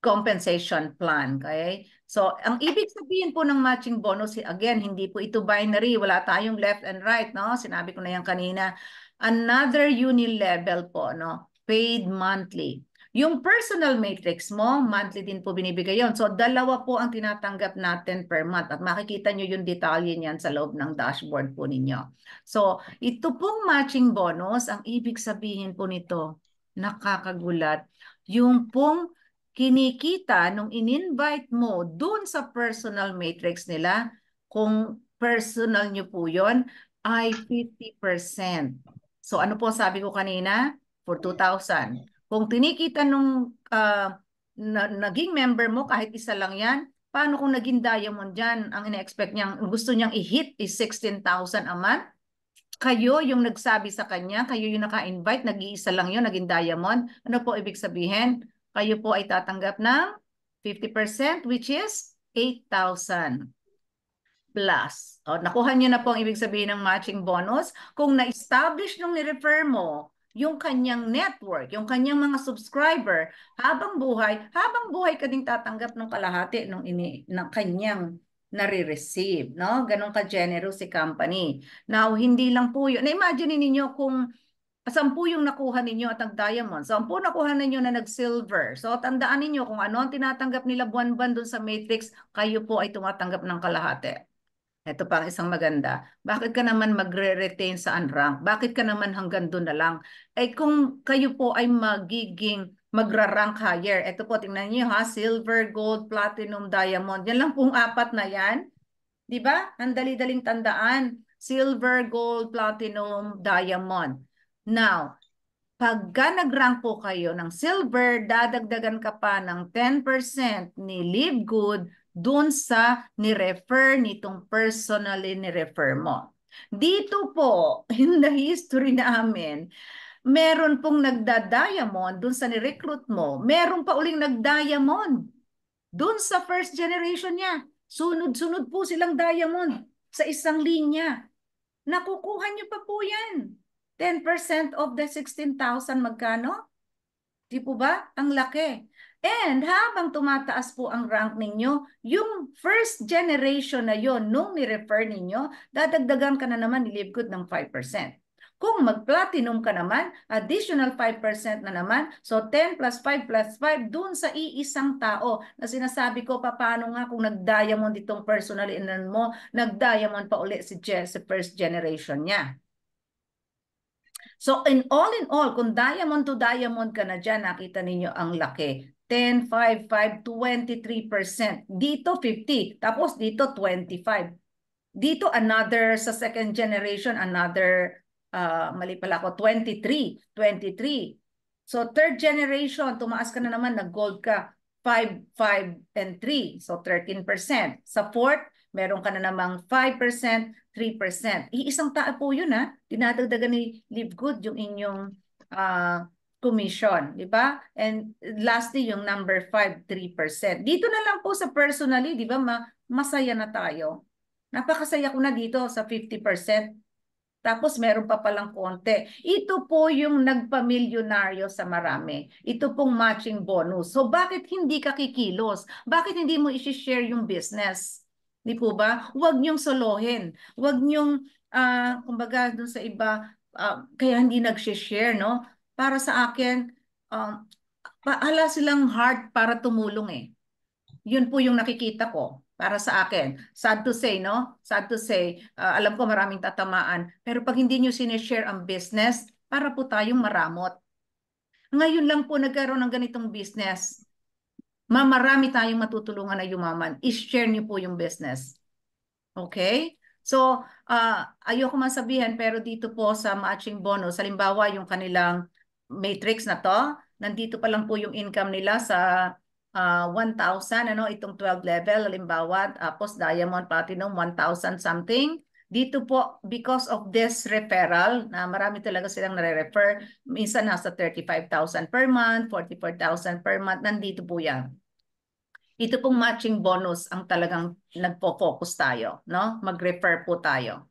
compensation plan okay so ang ibig sabihin po ng matching bonus again hindi po ito binary wala tayong left and right no sinabi ko na yan kanina another uni level po no paid monthly yung personal matrix mo, monthly din po binibigay yon. So, dalawa po ang tinatanggap natin per month. At makikita nyo yung detalye niyan sa loob ng dashboard po ninyo. So, ito pong matching bonus, ang ibig sabihin po nito, nakakagulat, yung pong kinikita nung in-invite mo dun sa personal matrix nila, kung personal nyo po yon ay 50%. So, ano po sabi ko kanina? For 2,000 kung tinikita nung uh, na, naging member mo, kahit isa lang yan, paano kung naging diamond dyan, ang ina-expect niyang, gusto niyang i-hit is 16,000 a month? Kayo yung nagsabi sa kanya, kayo yung naka-invite, nag-iisa lang yun, naging diamond. Ano po ibig sabihin? Kayo po ay tatanggap ng 50% which is 8,000 plus. O, nakuha niyo na po ang ibig sabihin ng matching bonus. Kung na-establish nung ni-refer mo yung kanyang network, yung kanyang mga subscriber habang buhay, habang buhay ka ding tatanggap ng kalahati ng, ini, ng kanyang nare-receive, no? Ganon ka generous si company. Now, hindi lang po yun. Na-imagine ninyo kung sampu yung nakuha ninyo at nag-diamond. Sampu nakuha ninyo na nag-silver. So, tandaan niyo kung ano ang tinatanggap nila buwan-buwan dun sa matrix, kayo po ay tumatanggap ng kalahati. Ito pa ang isang maganda. Bakit ka naman magre-retain sa unrank? Bakit ka naman hanggang doon na lang? Eh kung kayo po ay magiging magra-rank higher. Ito po, tingnan niyo ha, silver, gold, platinum, diamond. Yan lang pong apat na yan. Di ba? Ang dali-daling tandaan. Silver, gold, platinum, diamond. Now, pagka nag-rank po kayo ng silver, dadagdagan ka pa ng 10% ni Live Good doon sa ni-refer nitong personally ni-refer mo. Dito po, in the history namin, meron pong nagda-diamond doon sa ni-recruit mo. Meron pa uling nag-diamond doon sa first generation niya. Sunod-sunod po silang diamond sa isang linya. Nakukuha niyo pa po yan. 10% of the 16,000 magkano? Di po ba? Ang laki. And habang tumataas po ang rank ninyo, yung first generation na yon nung ni-refer ninyo, dadagdagan ka na naman ni Livgood ng 5%. Kung mag-platinum ka naman, additional 5% na naman. So 10 plus 5 plus 5 dun sa iisang tao na sinasabi ko paano nga kung nag-diamond itong personal inan mo, nag-diamond pa ulit si Jess sa first generation niya. So in all in all, kung diamond to diamond ka na dyan, nakita ninyo ang laki 10, 5, 5, 23%. Dito 50, tapos dito 25. Dito another, sa second generation, another, uh, mali pala ako, 23, 23. So third generation, tumaas ka na naman, nag-gold ka, 5, 5, and 3. So 13%. Sa fourth, meron ka na namang 5%, 3%. Iisang tao po yun ha. Dinadagdagan ni Live Good yung inyong uh, commission, di ba? And lastly, yung number 5, 3%. Dito na lang po sa personally, di ba, ma masaya na tayo. Napakasaya ko na dito sa 50%. Tapos meron pa palang konti. Ito po yung nagpamilyonaryo sa marami. Ito pong matching bonus. So bakit hindi ka kikilos? Bakit hindi mo i-share yung business? Di po ba? Huwag niyong solohin. Huwag niyong, uh, kumbaga, dun sa iba, uh, kaya hindi nag-share, no? para sa akin, um, hala silang heart para tumulong eh. Yun po yung nakikita ko para sa akin. Sad to say, no? Sad to say, uh, alam ko maraming tatamaan. Pero pag hindi nyo sineshare ang business, para po tayong maramot. Ngayon lang po nagkaroon ng ganitong business. Ma, marami tayong matutulungan na yumaman. I-share niyo po yung business. Okay? So, uh, ayoko man sabihin, pero dito po sa matching bonus, halimbawa yung kanilang matrix na to, nandito pa lang po yung income nila sa uh, ah, 1,000, ano, itong 12 level, halimbawa, tapos diamond platinum, 1,000 something. Dito po, because of this referral, na marami talaga silang nare-refer, minsan nasa 35,000 per month, 44,000 per month, nandito po yan. Ito pong matching bonus ang talagang nagpo-focus tayo, no? Mag-refer po tayo.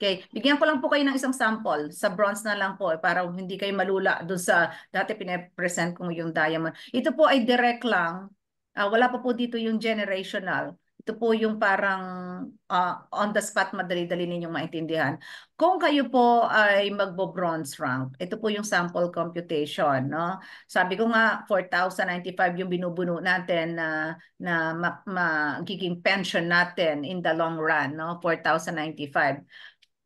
Okay, bigyan ko lang po kayo ng isang sample. Sa bronze na lang po eh, para hindi kayo malula doon sa dati pinapresent ko yung diamond. Ito po ay direct lang. Uh, wala pa po dito yung generational. Ito po yung parang uh, on the spot madali-dali ninyong maintindihan. Kung kayo po ay magbo-bronze rank, ito po yung sample computation. No? Sabi ko nga, 4,095 yung binubuno natin na, na magiging pension natin in the long run, no? 4,095.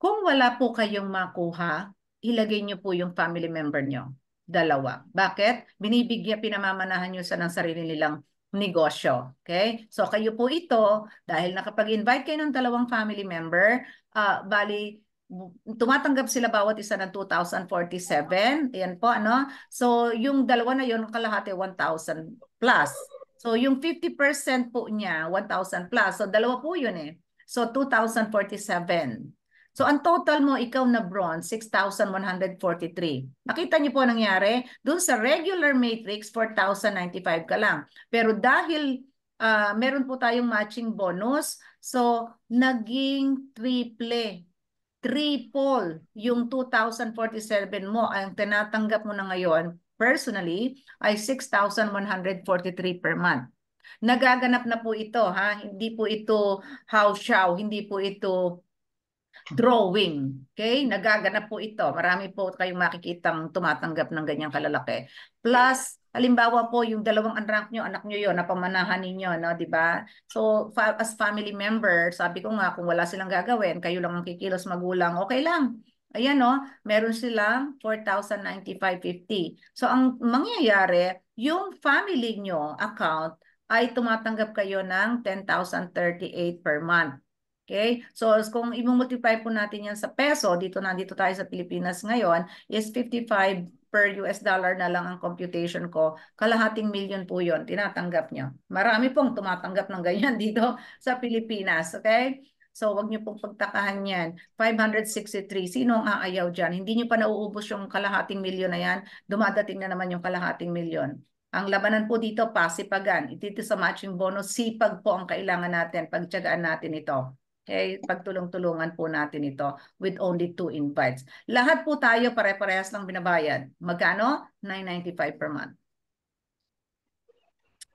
Kung wala po kayong makuha, ilagay niyo po yung family member niyo. Dalawa. Bakit? Binibigyan, pinamamanahan niyo sa ng sarili nilang negosyo. Okay? So kayo po ito, dahil nakapag-invite kayo ng dalawang family member, uh, bali, tumatanggap sila bawat isa ng 2,047. Ayan po, ano? So yung dalawa na yun, kalahati 1,000 plus. So yung 50% po niya, 1,000 plus. So dalawa po yun eh. So 2,047. So ang total mo, ikaw na bronze, 6,143. Makita niyo po nangyari? Doon sa regular matrix, 4,095 ka lang. Pero dahil uh, meron po tayong matching bonus, so naging triple triple yung 2,047 mo, ang tinatanggap mo na ngayon, personally, ay 6,143 per month. Nagaganap na po ito, ha? Hindi po ito how show, hindi po ito drawing. Okay? Nagaganap po ito. Marami po kayong makikitang tumatanggap ng ganyang kalalaki. Plus, halimbawa po yung dalawang anak nyo, anak nyo yon napamanahan ninyo, no, di ba? So, fa- as family member, sabi ko nga, kung wala silang gagawin, kayo lang ang kikilos magulang, okay lang. Ayan no, meron silang 4,095.50. So, ang mangyayari, yung family nyo account ay tumatanggap kayo ng 10,038 per month. Okay? So, kung i-multiply po natin yan sa peso, dito nandito tayo sa Pilipinas ngayon, is 55 per US dollar na lang ang computation ko. Kalahating million po yon tinatanggap nyo. Marami pong tumatanggap ng ganyan dito sa Pilipinas. Okay? So, wag nyo pong pagtakahan yan. 563. Sino ang aayaw dyan? Hindi nyo pa nauubos yung kalahating milyon na yan. Dumadating na naman yung kalahating milyon. Ang labanan po dito, pasipagan. Dito sa matching bonus, sipag po ang kailangan natin. Pagtsagaan natin ito. Okay, pagtulong-tulungan po natin ito with only two invites. Lahat po tayo pare-parehas lang binabayad. Magkano? 9.95 per month.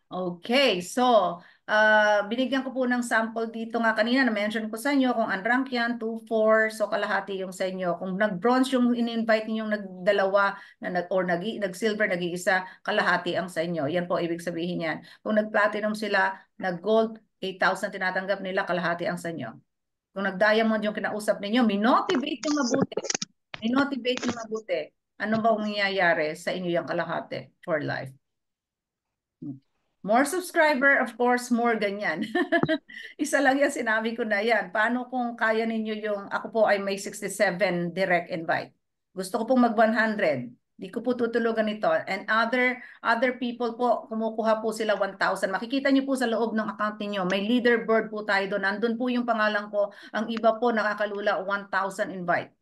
Okay, so uh, binigyan ko po ng sample dito nga kanina, na-mention ko sa inyo kung unrank yan, 2-4, so kalahati yung sa inyo. Kung nag-bronze yung in-invite ninyong nagdalawa na nag, or nag-silver, nag-iisa, kalahati ang sa inyo. Yan po ibig sabihin yan. Kung nag-platinum sila, nag-gold, 8,000 tinatanggap nila, kalahati ang sa inyo. Kung nag-diamond yung kinausap ninyo, minotivate yung mabuti. Minotivate yung mabuti. Ano ba ang nangyayari sa inyo yung kalahati for life? More subscriber, of course, more ganyan. Isa lang yan, sinabi ko na yan. Paano kung kaya ninyo yung, ako po ay may 67 direct invite. Gusto ko pong mag-100. Di ko po tutulugan ito. And other other people po, kumukuha po sila 1,000. Makikita niyo po sa loob ng account niyo may leaderboard po tayo doon. Nandun po yung pangalan ko. Ang iba po nakakalula 1,000 invite.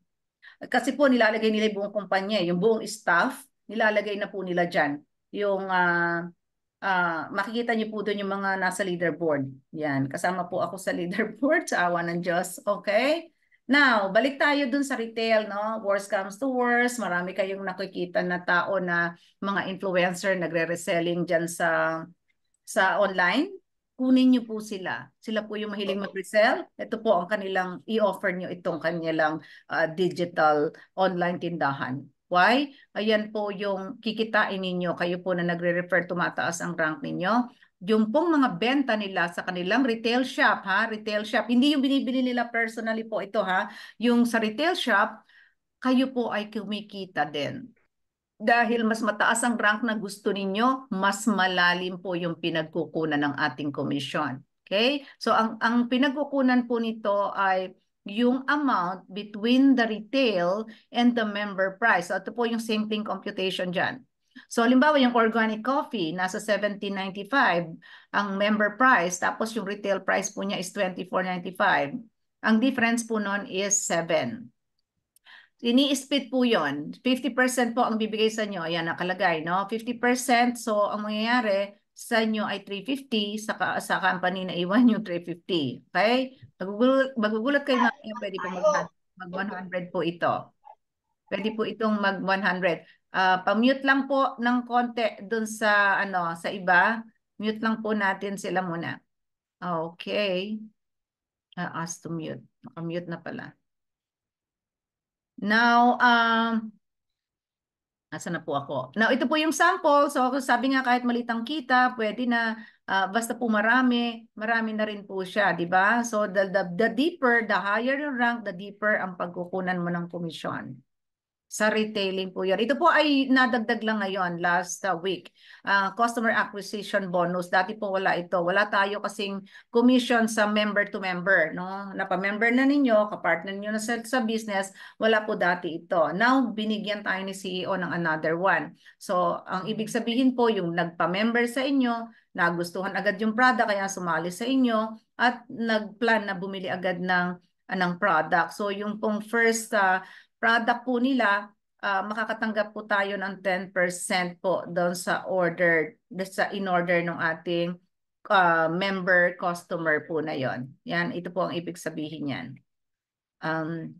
Kasi po nilalagay nila yung buong kumpanya, yung buong staff, nilalagay na po nila dyan. Yung uh, Uh, makikita niyo po doon yung mga nasa leaderboard. Yan, kasama po ako sa leaderboard sa awa ng Diyos. Okay? Now, balik tayo dun sa retail, no? Worst comes to worst, marami kayong nakikita na tao na mga influencer nagre-reselling dyan sa sa online. Kunin niyo po sila. Sila po yung mahiling mag-resell. Ito po ang kanilang i-offer niyo itong kanilang uh, digital online tindahan. Why? Ayan po yung kikitain ninyo. Kayo po na nagre-refer, tumataas ang rank ninyo yung pong mga benta nila sa kanilang retail shop, ha? Retail shop. Hindi yung binibili nila personally po ito, ha? Yung sa retail shop, kayo po ay kumikita din. Dahil mas mataas ang rank na gusto ninyo, mas malalim po yung pinagkukunan ng ating commission Okay? So ang ang pinagkukunan po nito ay yung amount between the retail and the member price. So ito po yung simpleng computation dyan. So, halimbawa yung organic coffee, nasa 17.95 ang member price, tapos yung retail price po niya is 24.95. Ang difference po noon is 7. Ini-split po yon 50% po ang bibigay sa inyo. Ayan, nakalagay, no? 50%. So, ang mangyayari sa inyo ay 350. Sa, sa company na iwan yung 350. Okay? Magugulat, magugulat kayo mamaya. Pwede po mag-100 mag po ito. Pwede po itong mag-100. Uh, pa-mute lang po ng konti dun sa ano sa iba. Mute lang po natin sila muna. Okay. Uh, ah, ask to mute. Naka-mute na pala. Now, um, Asa na po ako? Now, ito po yung sample. So, sabi nga kahit malitang kita, pwede na, uh, basta po marami, marami na rin po siya, di ba? So, the, the, the deeper, the higher yung rank, the deeper ang pagkukunan mo ng komisyon sa retailing po yun. Ito po ay nadagdag lang ngayon last uh, week. Uh, customer acquisition bonus, dati po wala ito. Wala tayo kasing commission sa member to member. No? Napamember na ninyo, kapartner niyo na sa, sa business, wala po dati ito. Now, binigyan tayo ni CEO ng another one. So, ang ibig sabihin po, yung nagpa-member sa inyo, nagustuhan agad yung product, kaya sumali sa inyo, at nagplan na bumili agad ng anang product. So yung pong first uh, product po nila, uh, makakatanggap po tayo ng 10% po doon sa order, sa in-order ng ating uh, member customer po na yon. Yan, ito po ang ibig sabihin yan. Um,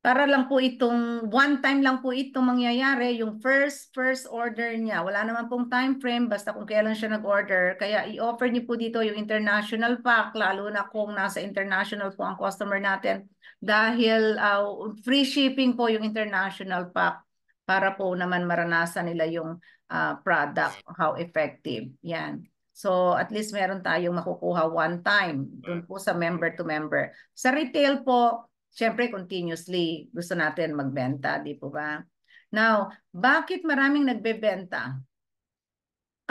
para lang po itong, one time lang po itong mangyayari, yung first, first order niya. Wala naman pong time frame, basta kung kailan siya nag-order. Kaya i-offer niyo po dito yung international pack, lalo na kung nasa international po ang customer natin dahil uh, free shipping po yung international pack para po naman maranasan nila yung uh, product, how effective. Yan. So at least meron tayong makukuha one time dun po sa member to member. Sa retail po, syempre continuously gusto natin magbenta, di po ba? Now, bakit maraming nagbebenta?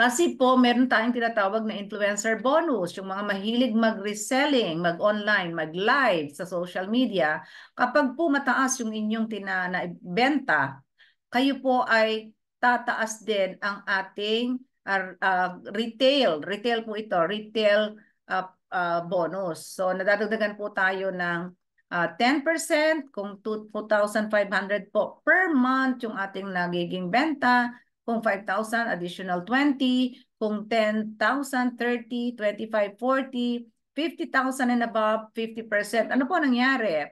Kasi po, meron tayong tinatawag na influencer bonus, yung mga mahilig mag-reselling, mag-online, mag-live sa social media. Kapag po mataas yung inyong tinanaibenta, kayo po ay tataas din ang ating uh, uh, retail. Retail po ito, retail uh, uh, bonus. So, nadadagdagan po tayo ng uh, 10% kung 2,500 po per month yung ating nagiging benta kung 5,000, additional 20. Kung 10,000, 30, 25, 40, 50,000 and above, 50%. Ano po nangyari?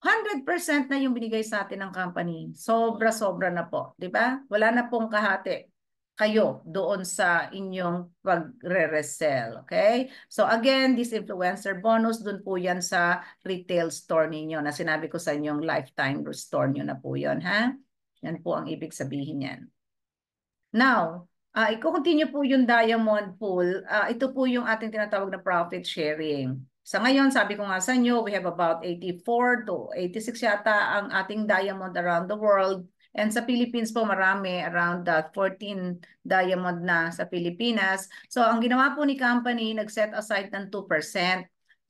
100% na yung binigay sa atin ng company. Sobra-sobra na po, 'di ba? Wala na pong kahati kayo doon sa inyong pagre-resell, okay? So again, this influencer bonus doon po 'yan sa retail store ninyo na sinabi ko sa inyong lifetime store nyo na po 'yon, ha? Yan po ang ibig sabihin niyan. Now, uh, i-continue po yung diamond pool. Uh, ito po yung ating tinatawag na profit sharing. Sa ngayon, sabi ko nga sa inyo, we have about 84 to 86 yata ang ating diamond around the world. And sa Philippines po marami, around ah, that 14 diamond na sa Pilipinas. So ang ginawa po ni company, nag-set aside ng 2%.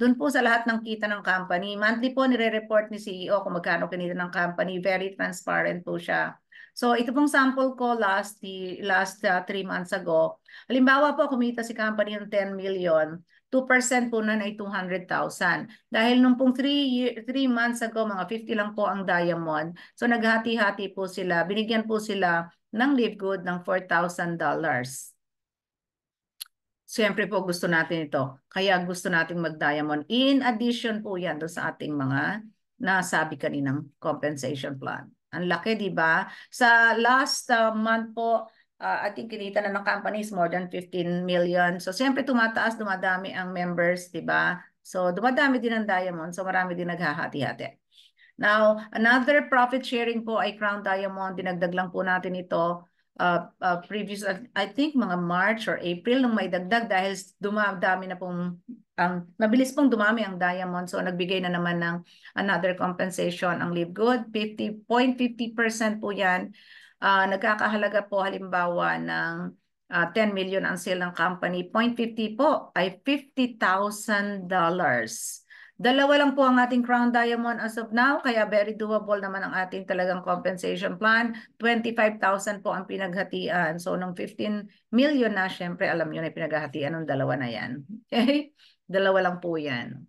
Doon po sa lahat ng kita ng company, monthly po nire-report ni CEO kung magkano kinita ng company, very transparent po siya. So ito pong sample ko last the, last uh, months ago. Halimbawa po kumita si company ng 10 million, 2% po na ay 200,000. Dahil nung pong 3 3 months ago, mga 50 lang po ang diamond. So naghati-hati po sila. Binigyan po sila ng live good ng $4,000. Siyempre po gusto natin ito. Kaya gusto nating mag-diamond. In addition po yan do sa ating mga nasabi kaninang compensation plan. Ang laki, di ba? Sa last uh, month po, uh, ating kinita na ng company is more than 15 million. So siyempre tumataas, dumadami ang members, di ba? So dumadami din ang Diamond, so marami din naghahati-hati. Now, another profit sharing po ay Crown Diamond. Dinagdag lang po natin ito uh, uh, previous, uh, I think mga March or April nung may dagdag dahil dumadami na pong, um, mabilis pong dumami ang diamond. So nagbigay na naman ng another compensation ang live good. 50.50% po yan. Uh, nagkakahalaga po halimbawa ng uh, ah, 10 million ang sale ng company. 0.50 po ay $50,000. Dalawa lang po ang ating crown diamond as of now, kaya very doable naman ang ating talagang compensation plan. 25,000 po ang pinaghatian. So, nung 15 million na, syempre, alam nyo na pinaghatian ng dalawa na yan. Okay? Dalawa lang po yan.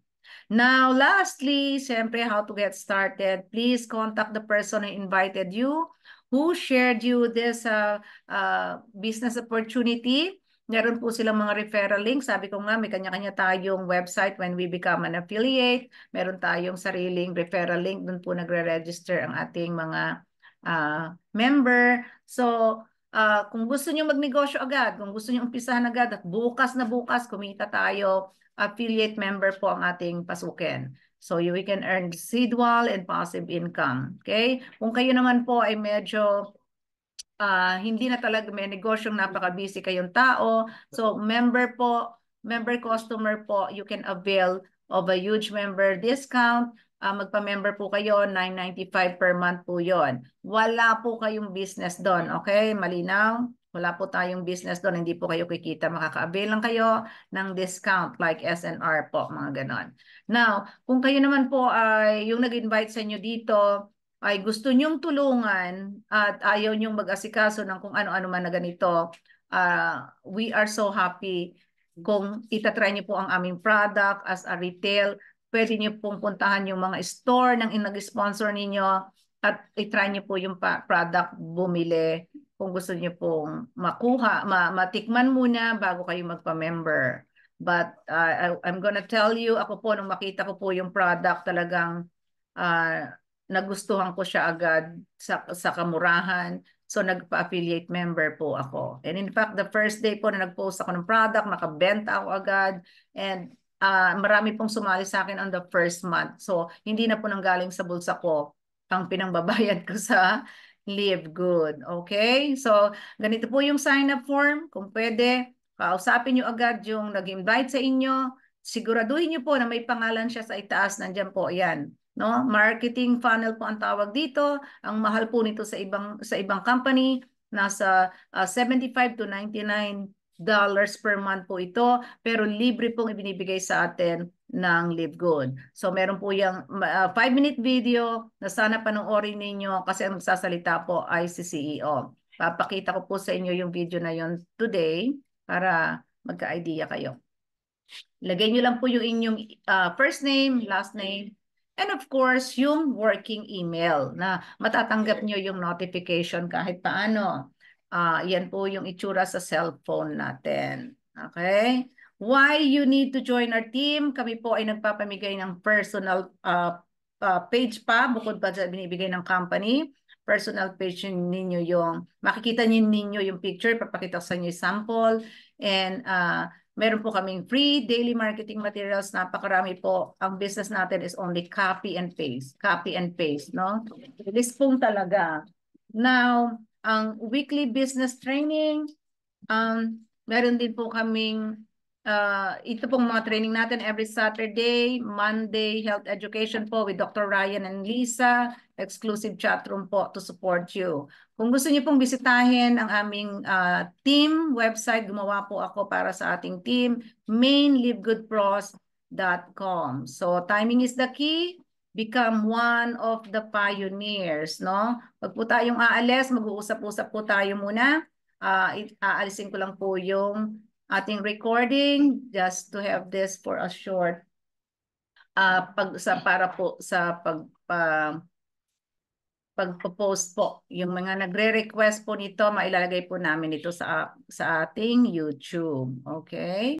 Now, lastly, syempre, how to get started. Please contact the person who invited you, who shared you this uh, uh, business opportunity Meron po silang mga referral links. Sabi ko nga, may kanya-kanya tayong website when we become an affiliate. Meron tayong sariling referral link. Doon po nagre-register ang ating mga uh, member. So, uh, kung gusto nyo magnegosyo agad, kung gusto nyo umpisahan agad at bukas na bukas, kumita tayo, affiliate member po ang ating pasukin. So you, we can earn residual and passive income. Okay? Kung kayo naman po ay medyo uh, hindi na talaga may negosyong napaka-busy kayong tao. So member po, member customer po, you can avail of a huge member discount. Uh, magpa-member po kayo, 995 per month po yon. Wala po kayong business doon, okay? Malinaw? Wala po tayong business doon, hindi po kayo kikita. Makaka-avail lang kayo ng discount like SNR po, mga ganon. Now, kung kayo naman po, uh, yung nag-invite sa inyo dito, ay gusto nyong tulungan at ayaw nyong mag-asikaso ng kung ano-ano man na ganito, uh, we are so happy kung itatry niyo po ang aming product as a retail. Pwede niyo pong puntahan yung mga store ng nag-sponsor ninyo at itry niyo po yung product bumili kung gusto niyo pong makuha, ma matikman muna bago kayo magpa-member. But uh, I, I'm gonna tell you, ako po nung makita ko po yung product talagang uh, nagustuhan ko siya agad sa, sa kamurahan. So nagpa-affiliate member po ako. And in fact, the first day po na nag-post ako ng product, nakabenta ako agad. And uh, marami pong sumali sa akin on the first month. So hindi na po nanggaling sa bulsa ko ang pinangbabayad ko sa live good. Okay? So ganito po yung sign up form. Kung pwede, kausapin nyo agad yung nag-invite sa inyo. Siguraduhin nyo po na may pangalan siya sa itaas. Nandyan po, yan no? Marketing funnel po ang tawag dito. Ang mahal po nito sa ibang sa ibang company nasa uh, ah, 75 to 99 dollars per month po ito pero libre pong ibinibigay sa atin ng Live Good. So meron po yung 5 uh, ah, minute video na sana panoorin ninyo kasi ang magsasalita po ay si CEO. Papakita ko po sa inyo yung video na yon today para magka-idea kayo. Lagay niyo lang po yung inyong uh, first name, last name, And of course, yung working email na matatanggap nyo yung notification kahit paano. Uh, yan po yung itsura sa cellphone natin. Okay? Why you need to join our team? Kami po ay nagpapamigay ng personal uh, uh, page pa bukod pa sa binibigay ng company personal page ninyo yung makikita niyo ninyo yung picture papakita sa inyo yung sample and uh, Meron po kaming free daily marketing materials. Napakarami po. Ang business natin is only copy and paste. Copy and paste, no? This pong talaga. Now, ang weekly business training, um, meron din po kaming uh, ito pong mga training natin every Saturday, Monday, health education po with Dr. Ryan and Lisa, exclusive chat room po to support you. Kung gusto niyo pong bisitahin ang aming uh, team website, gumawa po ako para sa ating team, mainlivegoodpros.com. So timing is the key. Become one of the pioneers, no? Pag po tayong aalis, mag-uusap-usap po tayo muna. Uh, aalisin ko lang po yung ating recording just to have this for a short uh, ah, pag, sa, para po sa pag, pagpo post po. Yung mga nagre-request po nito, mailalagay po namin ito sa, sa ating YouTube. Okay?